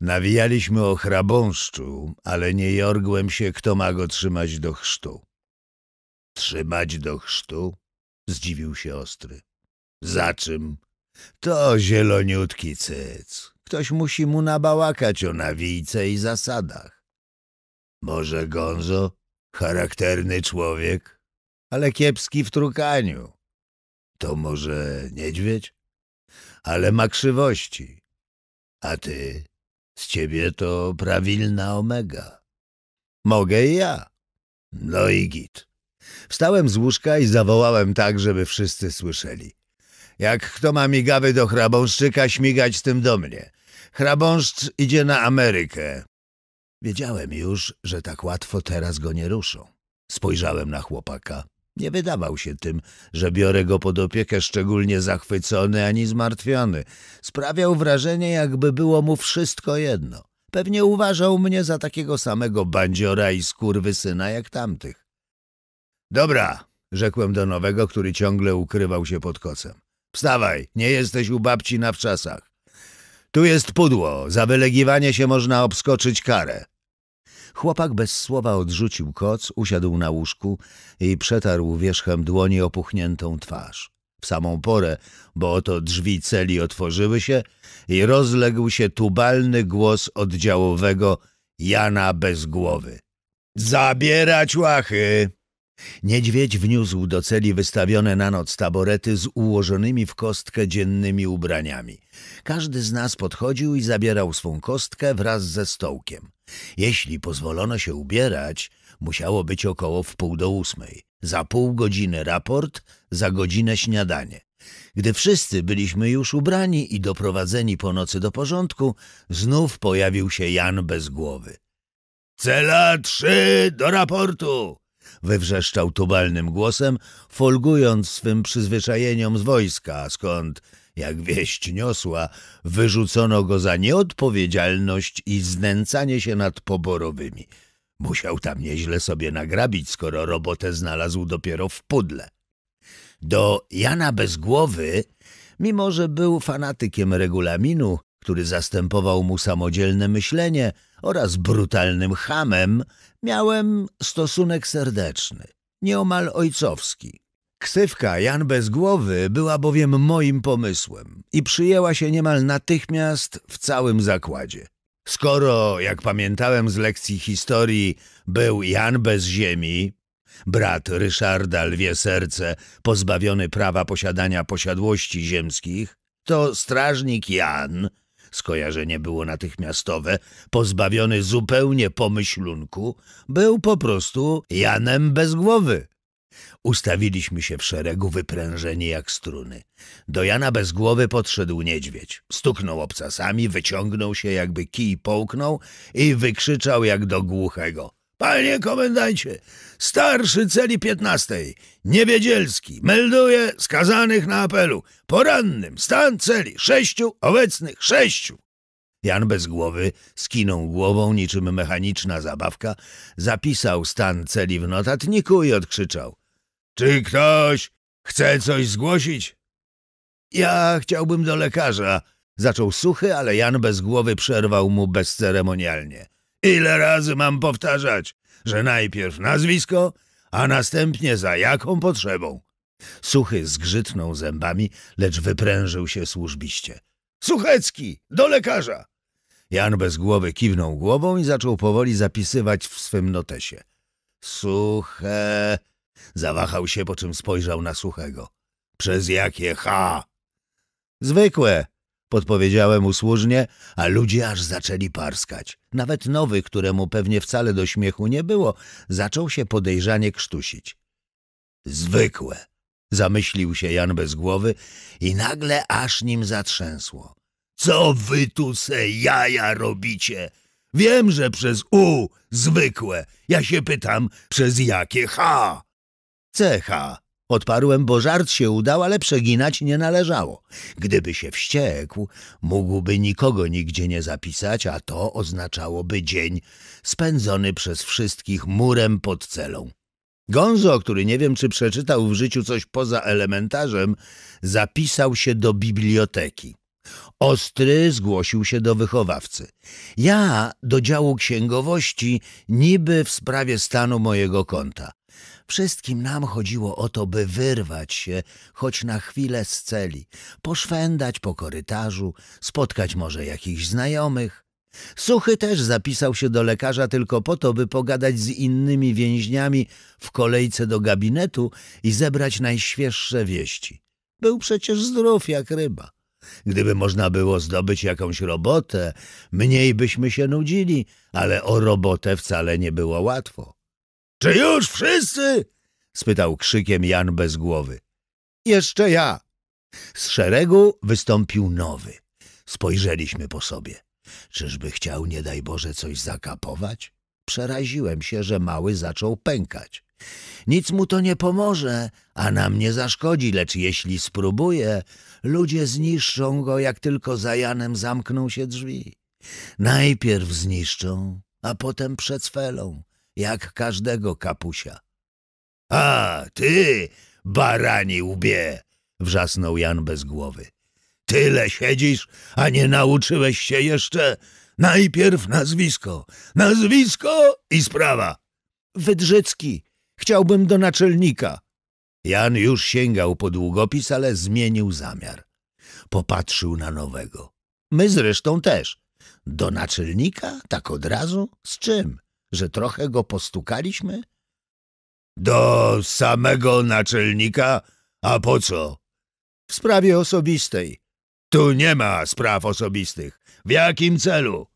Nawijaliśmy o chrabąszczu, ale nie jorgłem się, kto ma go trzymać do chrztu. Trzymać do chrztu? Zdziwił się ostry. Za czym? To zieloniutki cyc. Ktoś musi mu nabałakać o nawijce i zasadach. Może Gonzo? Charakterny człowiek, ale kiepski w trukaniu. To może niedźwiedź? Ale ma krzywości. A ty? Z ciebie to prawilna omega. Mogę i ja. No i git. Wstałem z łóżka i zawołałem tak, żeby wszyscy słyszeli. Jak kto ma migawy do chrabąszczyka, śmigać z tym do mnie. Hrabąszcz idzie na Amerykę. Wiedziałem już, że tak łatwo teraz go nie ruszą. Spojrzałem na chłopaka. Nie wydawał się tym, że biorę go pod opiekę szczególnie zachwycony ani zmartwiony. Sprawiał wrażenie, jakby było mu wszystko jedno. Pewnie uważał mnie za takiego samego bandziora i skurwysyna jak tamtych. Dobra, rzekłem do nowego, który ciągle ukrywał się pod kocem. Wstawaj, nie jesteś u babci na wczasach. Tu jest pudło, za wylegiwanie się można obskoczyć karę. Chłopak bez słowa odrzucił koc, usiadł na łóżku i przetarł wierzchem dłoni opuchniętą twarz. W samą porę, bo oto drzwi celi otworzyły się i rozległ się tubalny głos oddziałowego Jana bez głowy. Zabierać łachy! Niedźwiedź wniósł do celi wystawione na noc taborety z ułożonymi w kostkę dziennymi ubraniami. Każdy z nas podchodził i zabierał swą kostkę wraz ze stołkiem. Jeśli pozwolono się ubierać, musiało być około wpół do ósmej. Za pół godziny raport, za godzinę śniadanie. Gdy wszyscy byliśmy już ubrani i doprowadzeni po nocy do porządku, znów pojawił się Jan bez głowy. — Cela trzy do raportu! wywrzeszczał tubalnym głosem, folgując swym przyzwyczajeniom z wojska, skąd, jak wieść niosła, wyrzucono go za nieodpowiedzialność i znęcanie się nad poborowymi. Musiał tam nieźle sobie nagrabić, skoro robotę znalazł dopiero w pudle. Do Jana bez głowy, mimo że był fanatykiem regulaminu, który zastępował mu samodzielne myślenie oraz brutalnym chamem, Miałem stosunek serdeczny, nieomal ojcowski. Ksywka Jan bez głowy była bowiem moim pomysłem i przyjęła się niemal natychmiast w całym zakładzie. Skoro, jak pamiętałem z lekcji historii, był Jan bez ziemi, brat Ryszarda Lwie Serce, pozbawiony prawa posiadania posiadłości ziemskich, to strażnik Jan skojarzenie było natychmiastowe, pozbawiony zupełnie pomyślunku, był po prostu Janem bez głowy. Ustawiliśmy się w szeregu wyprężeni jak struny. Do Jana bez głowy podszedł niedźwiedź. Stuknął obcasami, wyciągnął się jakby kij połknął i wykrzyczał jak do głuchego. Panie komendancie, starszy celi piętnastej, Niewiedzielski, melduje skazanych na apelu. Porannym, stan celi, sześciu, obecnych, sześciu. Jan bez głowy, skinął głową niczym mechaniczna zabawka, zapisał stan celi w notatniku i odkrzyczał. Czy ktoś chce coś zgłosić? Ja chciałbym do lekarza, zaczął suchy, ale Jan bez głowy przerwał mu bezceremonialnie. Ile razy mam powtarzać, że najpierw nazwisko, a następnie za jaką potrzebą? Suchy zgrzytnął zębami, lecz wyprężył się służbiście. Suchecki, do lekarza! Jan bez głowy kiwnął głową i zaczął powoli zapisywać w swym notesie. Suche... Zawahał się, po czym spojrzał na Suchego. Przez jakie H? Zwykłe, Podpowiedziałem usłużnie, a ludzie aż zaczęli parskać. Nawet nowy, któremu pewnie wcale do śmiechu nie było, zaczął się podejrzanie krztusić. Zwykłe, zamyślił się Jan bez głowy i nagle aż nim zatrzęsło. Co wy tu se jaja robicie? Wiem, że przez U zwykłe. Ja się pytam, przez jakie H? CH, Odparłem, bo żart się udał, ale przeginać nie należało. Gdyby się wściekł, mógłby nikogo nigdzie nie zapisać, a to oznaczałoby dzień spędzony przez wszystkich murem pod celą. Gonzo, który nie wiem, czy przeczytał w życiu coś poza elementarzem, zapisał się do biblioteki. Ostry zgłosił się do wychowawcy. Ja do działu księgowości niby w sprawie stanu mojego konta. Wszystkim nam chodziło o to, by wyrwać się choć na chwilę z celi, poszwendać po korytarzu, spotkać może jakichś znajomych. Suchy też zapisał się do lekarza tylko po to, by pogadać z innymi więźniami w kolejce do gabinetu i zebrać najświeższe wieści. Był przecież zdrów jak ryba. Gdyby można było zdobyć jakąś robotę, mniej byśmy się nudzili, ale o robotę wcale nie było łatwo. Czy już wszyscy? spytał krzykiem Jan bez głowy. Jeszcze ja. Z szeregu wystąpił nowy. Spojrzeliśmy po sobie. Czyżby chciał, nie daj Boże, coś zakapować? Przeraziłem się, że mały zaczął pękać. Nic mu to nie pomoże, a nam nie zaszkodzi, lecz jeśli spróbuje, ludzie zniszczą go, jak tylko za Janem zamkną się drzwi. Najpierw zniszczą, a potem przecwelą jak każdego kapusia. — A, ty, barani łbie! — wrzasnął Jan bez głowy. — Tyle siedzisz, a nie nauczyłeś się jeszcze? Najpierw nazwisko, nazwisko i sprawa. — Wydrzycki, chciałbym do naczelnika. Jan już sięgał po długopis, ale zmienił zamiar. Popatrzył na nowego. My zresztą też. Do naczelnika? Tak od razu? Z czym? że trochę go postukaliśmy? Do samego naczelnika? A po co? W sprawie osobistej. Tu nie ma spraw osobistych. W jakim celu?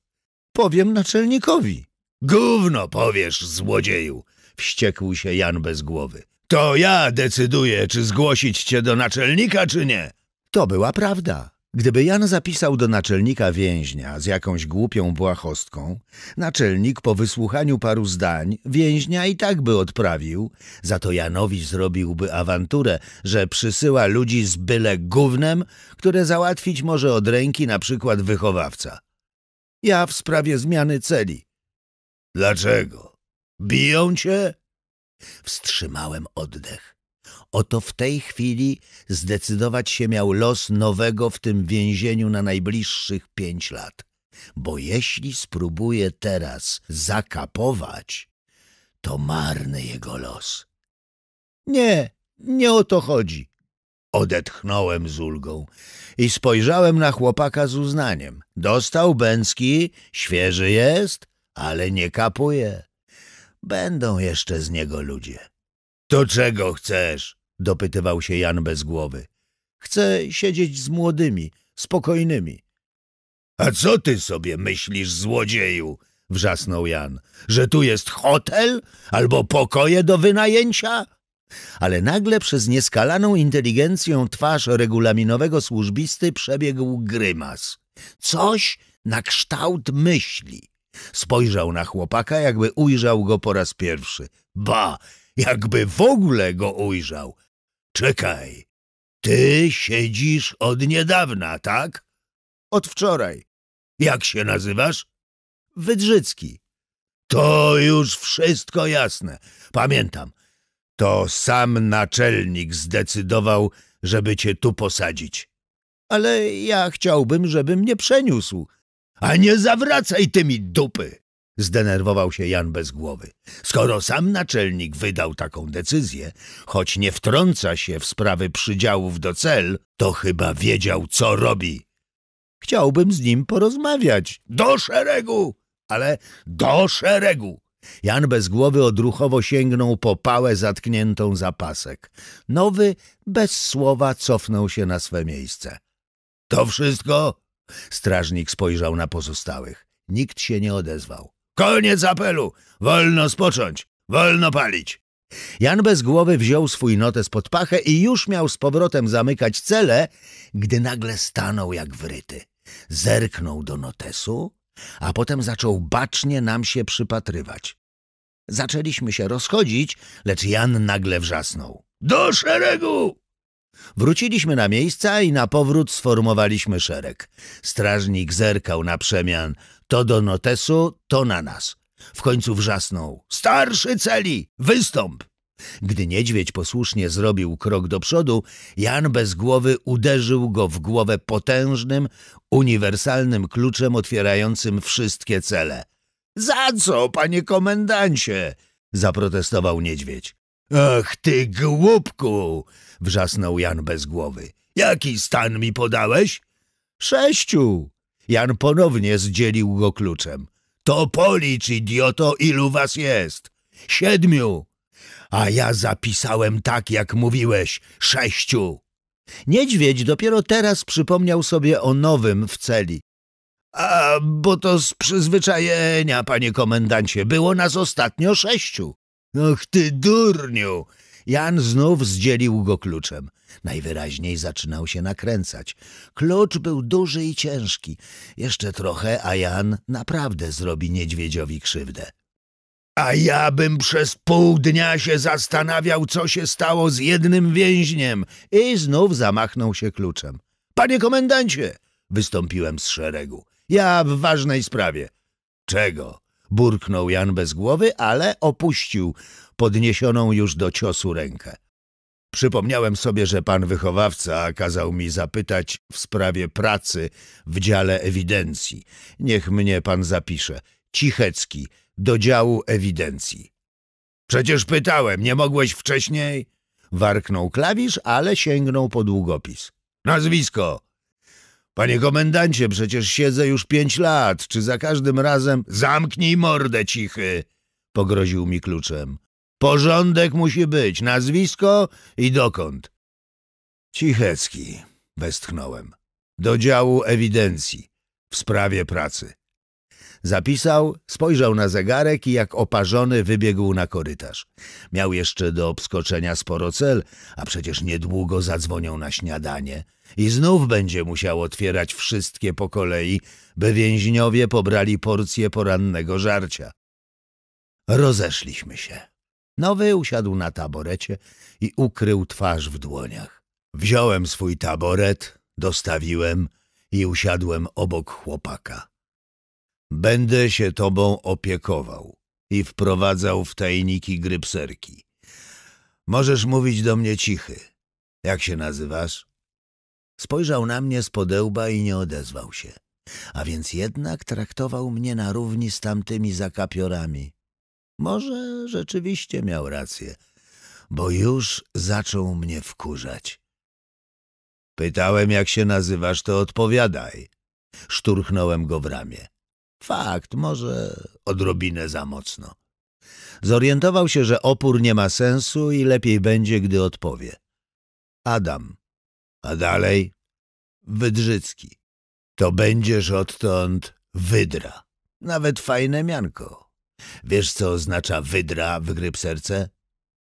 Powiem naczelnikowi. Gówno powiesz, złodzieju! Wściekł się Jan bez głowy. To ja decyduję, czy zgłosić cię do naczelnika, czy nie. To była prawda. Gdyby Jan zapisał do naczelnika więźnia z jakąś głupią błahostką, naczelnik po wysłuchaniu paru zdań więźnia i tak by odprawił, za to Janowi zrobiłby awanturę, że przysyła ludzi z byle gównem, które załatwić może od ręki na przykład wychowawca. Ja w sprawie zmiany celi. Dlaczego? Biją cię? Wstrzymałem oddech. Oto w tej chwili zdecydować się miał los nowego w tym więzieniu na najbliższych pięć lat. Bo jeśli spróbuje teraz zakapować, to marny jego los. Nie, nie o to chodzi. Odetchnąłem z ulgą i spojrzałem na chłopaka z uznaniem. Dostał Bęcki, świeży jest, ale nie kapuje. Będą jeszcze z niego ludzie. To czego chcesz? dopytywał się Jan bez głowy. Chcę siedzieć z młodymi, spokojnymi. A co ty sobie myślisz, złodzieju? wrzasnął Jan. Że tu jest hotel albo pokoje do wynajęcia? Ale nagle przez nieskalaną inteligencją twarz regulaminowego służbisty przebiegł grymas. Coś na kształt myśli. Spojrzał na chłopaka, jakby ujrzał go po raz pierwszy. Ba, jakby w ogóle go ujrzał. Czekaj, ty siedzisz od niedawna, tak? Od wczoraj. Jak się nazywasz? Wydrzycki. To już wszystko jasne. Pamiętam. To sam naczelnik zdecydował, żeby cię tu posadzić. Ale ja chciałbym, żeby mnie przeniósł. A nie zawracaj tymi dupy! Zdenerwował się Jan bez głowy. Skoro sam naczelnik wydał taką decyzję, choć nie wtrąca się w sprawy przydziałów do cel, to chyba wiedział, co robi. Chciałbym z nim porozmawiać. Do szeregu! Ale do szeregu! Jan bez głowy odruchowo sięgnął po pałę zatkniętą za pasek. Nowy bez słowa cofnął się na swe miejsce. To wszystko? Strażnik spojrzał na pozostałych. Nikt się nie odezwał. Koniec apelu! Wolno spocząć! Wolno palić! Jan bez głowy wziął swój notes pod pachę i już miał z powrotem zamykać cele, gdy nagle stanął jak wryty. Zerknął do notesu, a potem zaczął bacznie nam się przypatrywać. Zaczęliśmy się rozchodzić, lecz Jan nagle wrzasnął. Do szeregu! Wróciliśmy na miejsca i na powrót sformowaliśmy szereg. Strażnik zerkał na przemian to do notesu, to na nas. W końcu wrzasnął. Starszy celi, wystąp! Gdy niedźwiedź posłusznie zrobił krok do przodu, Jan bez głowy uderzył go w głowę potężnym, uniwersalnym kluczem otwierającym wszystkie cele. Za co, panie komendancie? zaprotestował niedźwiedź. Ach, ty głupku! wrzasnął Jan bez głowy. Jaki stan mi podałeś? Sześciu, Jan ponownie zdzielił go kluczem. To policz, idioto, ilu was jest? Siedmiu. A ja zapisałem tak, jak mówiłeś, sześciu. Niedźwiedź dopiero teraz przypomniał sobie o nowym w celi. A bo to z przyzwyczajenia, panie komendancie, było nas ostatnio sześciu. Och ty durniu! Jan znów zdzielił go kluczem. Najwyraźniej zaczynał się nakręcać. Klucz był duży i ciężki. Jeszcze trochę, a Jan naprawdę zrobi niedźwiedziowi krzywdę. A ja bym przez pół dnia się zastanawiał, co się stało z jednym więźniem. I znów zamachnął się kluczem. Panie komendancie! Wystąpiłem z szeregu. Ja w ważnej sprawie. Czego? Burknął Jan bez głowy, ale opuścił podniesioną już do ciosu rękę. Przypomniałem sobie, że pan wychowawca kazał mi zapytać w sprawie pracy w dziale ewidencji. Niech mnie pan zapisze. Cichecki, do działu ewidencji. Przecież pytałem, nie mogłeś wcześniej? Warknął klawisz, ale sięgnął po długopis. Nazwisko! Panie komendancie, przecież siedzę już pięć lat. Czy za każdym razem... Zamknij mordę, cichy! Pogroził mi kluczem. Porządek musi być, nazwisko i dokąd. Cichecki, westchnąłem. Do działu ewidencji, w sprawie pracy. Zapisał, spojrzał na zegarek i jak oparzony wybiegł na korytarz. Miał jeszcze do obskoczenia sporo cel, a przecież niedługo zadzwonią na śniadanie i znów będzie musiał otwierać wszystkie po kolei, by więźniowie pobrali porcję porannego żarcia. Rozeszliśmy się. Nowy usiadł na taborecie i ukrył twarz w dłoniach. Wziąłem swój taboret, dostawiłem i usiadłem obok chłopaka. Będę się tobą opiekował i wprowadzał w tajniki grypserki. Możesz mówić do mnie cichy. Jak się nazywasz? Spojrzał na mnie z podełba i nie odezwał się. A więc jednak traktował mnie na równi z tamtymi zakapiorami. Może rzeczywiście miał rację, bo już zaczął mnie wkurzać. Pytałem, jak się nazywasz, to odpowiadaj. Szturchnąłem go w ramię. Fakt, może odrobinę za mocno. Zorientował się, że opór nie ma sensu i lepiej będzie, gdy odpowie. Adam. A dalej? Wydrzycki. To będziesz odtąd wydra. Nawet fajne mianko. Wiesz, co oznacza wydra, wygryp serce?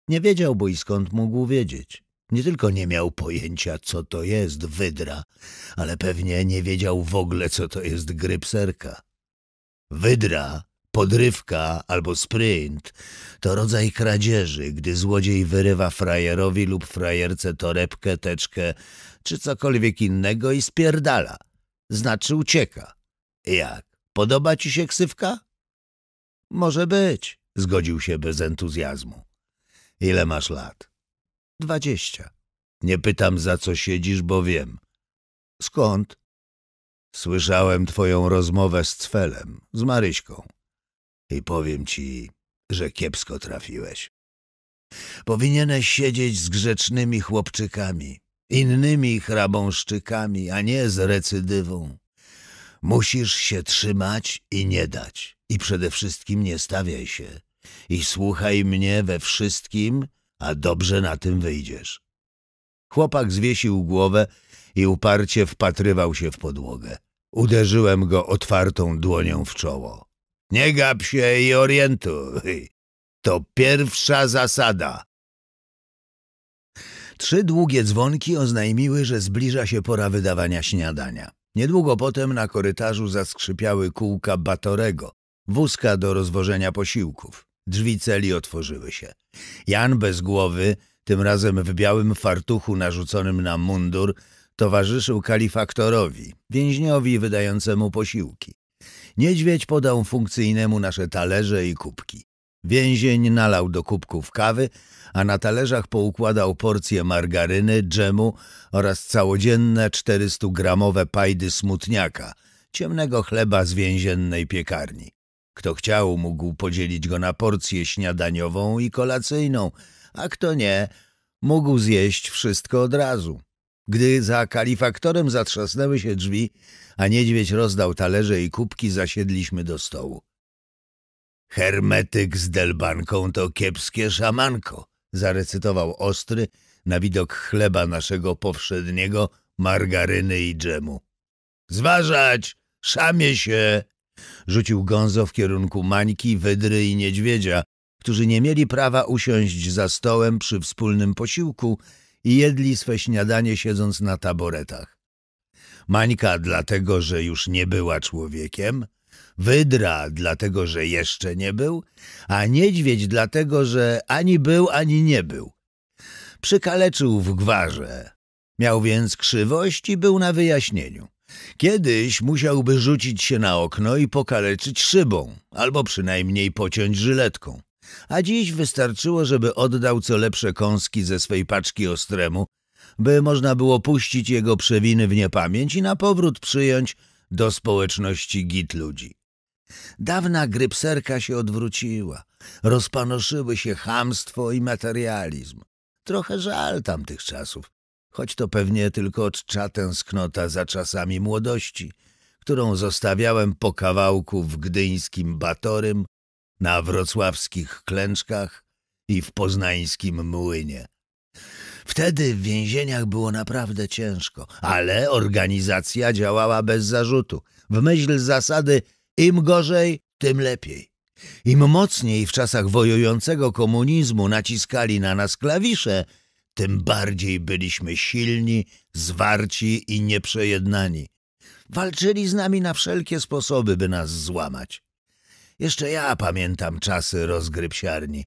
Nie wiedział, bo i skąd mógł wiedzieć. Nie tylko nie miał pojęcia, co to jest wydra, ale pewnie nie wiedział w ogóle, co to jest grypserka. Wydra, podrywka albo sprint to rodzaj kradzieży, gdy złodziej wyrywa frajerowi lub frajerce torebkę, teczkę czy cokolwiek innego i spierdala. Znaczy ucieka. Jak? Podoba ci się ksywka? Może być, zgodził się bez entuzjazmu. Ile masz lat? Dwadzieścia. Nie pytam, za co siedzisz, bo wiem. Skąd? Słyszałem twoją rozmowę z Cfelem, z Maryśką. I powiem ci, że kiepsko trafiłeś. Powinieneś siedzieć z grzecznymi chłopczykami, innymi hrabąszczykami, a nie z recydywą. Musisz się trzymać i nie dać. I przede wszystkim nie stawiaj się. I słuchaj mnie we wszystkim, a dobrze na tym wyjdziesz. Chłopak zwiesił głowę i uparcie wpatrywał się w podłogę. Uderzyłem go otwartą dłonią w czoło. Nie gap się i orientuj. To pierwsza zasada. Trzy długie dzwonki oznajmiły, że zbliża się pora wydawania śniadania. Niedługo potem na korytarzu zaskrzypiały kółka Batorego, wózka do rozwożenia posiłków. Drzwi celi otworzyły się. Jan bez głowy, tym razem w białym fartuchu narzuconym na mundur, towarzyszył kalifaktorowi, więźniowi wydającemu posiłki. Niedźwiedź podał funkcyjnemu nasze talerze i kubki. Więzień nalał do kubków kawy, a na talerzach poukładał porcje margaryny, dżemu oraz całodzienne 400-gramowe pajdy smutniaka, ciemnego chleba z więziennej piekarni. Kto chciał, mógł podzielić go na porcję śniadaniową i kolacyjną, a kto nie, mógł zjeść wszystko od razu. Gdy za kalifaktorem zatrzasnęły się drzwi, a niedźwiedź rozdał talerze i kubki, zasiedliśmy do stołu. Hermetyk z delbanką to kiepskie szamanko, zarecytował ostry na widok chleba naszego powszedniego, margaryny i dżemu. Zważać! Szamie się! Rzucił gązo w kierunku mańki, wydry i niedźwiedzia, którzy nie mieli prawa usiąść za stołem przy wspólnym posiłku i jedli swe śniadanie siedząc na taboretach. Mańka dlatego, że już nie była człowiekiem – Wydra dlatego, że jeszcze nie był, a niedźwiedź dlatego, że ani był, ani nie był. Przykaleczył w gwarze. Miał więc krzywość i był na wyjaśnieniu. Kiedyś musiałby rzucić się na okno i pokaleczyć szybą, albo przynajmniej pociąć żyletką. A dziś wystarczyło, żeby oddał co lepsze kąski ze swej paczki ostremu, by można było puścić jego przewiny w niepamięć i na powrót przyjąć do społeczności git ludzi. Dawna grypserka się odwróciła. Rozpanoszyły się hamstwo i materializm. Trochę żal tamtych czasów, choć to pewnie tylko czcza tęsknota za czasami młodości, którą zostawiałem po kawałku w gdyńskim Batorym, na wrocławskich Klęczkach i w poznańskim Młynie. Wtedy w więzieniach było naprawdę ciężko, ale organizacja działała bez zarzutu. W myśl zasady im gorzej, tym lepiej. Im mocniej w czasach wojującego komunizmu naciskali na nas klawisze, tym bardziej byliśmy silni, zwarci i nieprzejednani. Walczyli z nami na wszelkie sposoby, by nas złamać. Jeszcze ja pamiętam czasy rozgrypsiarni.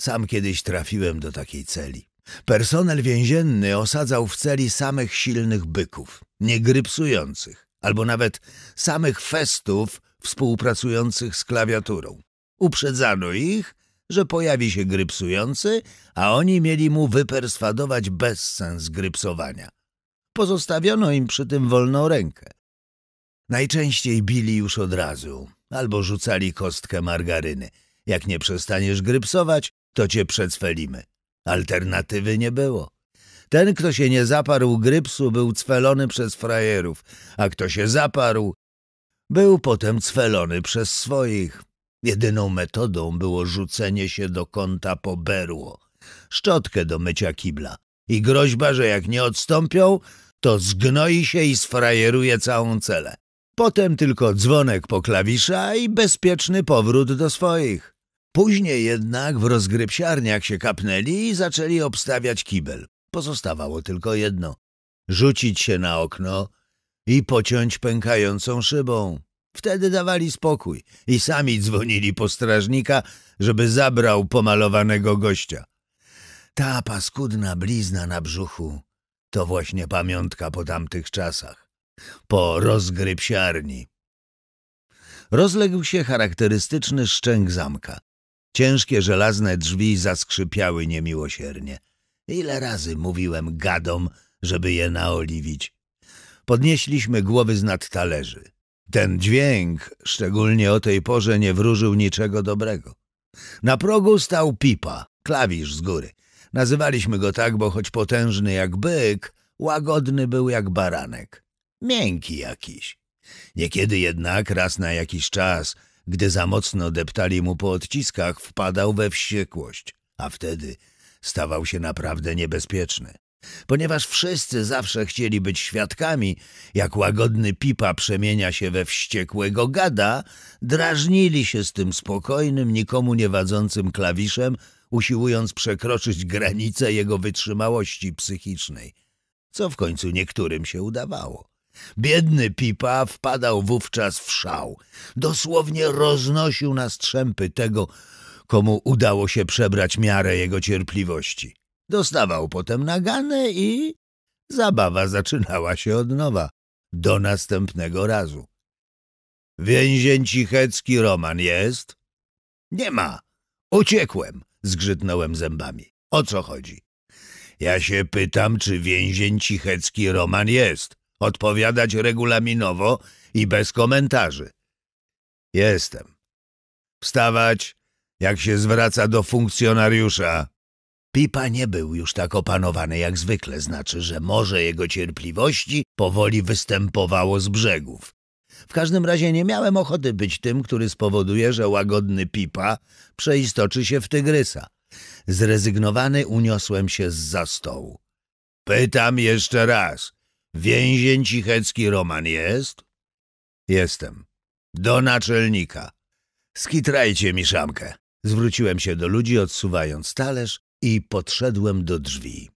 Sam kiedyś trafiłem do takiej celi. Personel więzienny osadzał w celi samych silnych byków, nie grypsujących, albo nawet samych festów współpracujących z klawiaturą. Uprzedzano ich, że pojawi się grypsujący, a oni mieli mu wyperswadować bezsens grypsowania. Pozostawiono im przy tym wolną rękę. Najczęściej bili już od razu, albo rzucali kostkę margaryny. Jak nie przestaniesz grypsować, to cię przecfelimy. Alternatywy nie było. Ten, kto się nie zaparł grypsu, był cwelony przez frajerów, a kto się zaparł, był potem cwelony przez swoich. Jedyną metodą było rzucenie się do kąta po berło, szczotkę do mycia kibla i groźba, że jak nie odstąpią, to zgnoi się i sfrajeruje całą celę. Potem tylko dzwonek po klawisza i bezpieczny powrót do swoich. Później jednak w rozgrypsiarniach się kapnęli i zaczęli obstawiać kibel. Pozostawało tylko jedno. Rzucić się na okno i pociąć pękającą szybą. Wtedy dawali spokój i sami dzwonili po strażnika, żeby zabrał pomalowanego gościa. Ta paskudna blizna na brzuchu to właśnie pamiątka po tamtych czasach, po rozgrypsiarni. Rozległ się charakterystyczny szczęk zamka. Ciężkie żelazne drzwi zaskrzypiały niemiłosiernie. Ile razy mówiłem gadom, żeby je naoliwić podnieśliśmy głowy z nad talerzy. Ten dźwięk, szczególnie o tej porze, nie wróżył niczego dobrego. Na progu stał pipa, klawisz z góry. Nazywaliśmy go tak, bo choć potężny jak byk, łagodny był jak baranek. Miękki jakiś. Niekiedy jednak, raz na jakiś czas, gdy za mocno deptali mu po odciskach, wpadał we wściekłość, a wtedy stawał się naprawdę niebezpieczny ponieważ wszyscy zawsze chcieli być świadkami, jak łagodny pipa przemienia się we wściekłego gada, drażnili się z tym spokojnym, nikomu nie wadzącym klawiszem, usiłując przekroczyć granice jego wytrzymałości psychicznej, co w końcu niektórym się udawało. Biedny Pipa wpadał wówczas w szał. Dosłownie roznosił na strzępy tego, komu udało się przebrać miarę jego cierpliwości. Dostawał potem nagane i zabawa zaczynała się od nowa. Do następnego razu. Więzień cichecki Roman jest? Nie ma. Uciekłem, zgrzytnąłem zębami. O co chodzi? Ja się pytam, czy więzień cichecki Roman jest. Odpowiadać regulaminowo i bez komentarzy. Jestem. Wstawać, jak się zwraca do funkcjonariusza. Pipa nie był już tak opanowany jak zwykle, znaczy, że morze jego cierpliwości powoli występowało z brzegów. W każdym razie nie miałem ochoty być tym, który spowoduje, że łagodny Pipa przeistoczy się w tygrysa. Zrezygnowany uniosłem się z za stołu. Pytam jeszcze raz. Więzień Cichecki Roman jest? Jestem. Do naczelnika. Skitrajcie mi szamkę. Zwróciłem się do ludzi, odsuwając talerz i podszedłem do drzwi.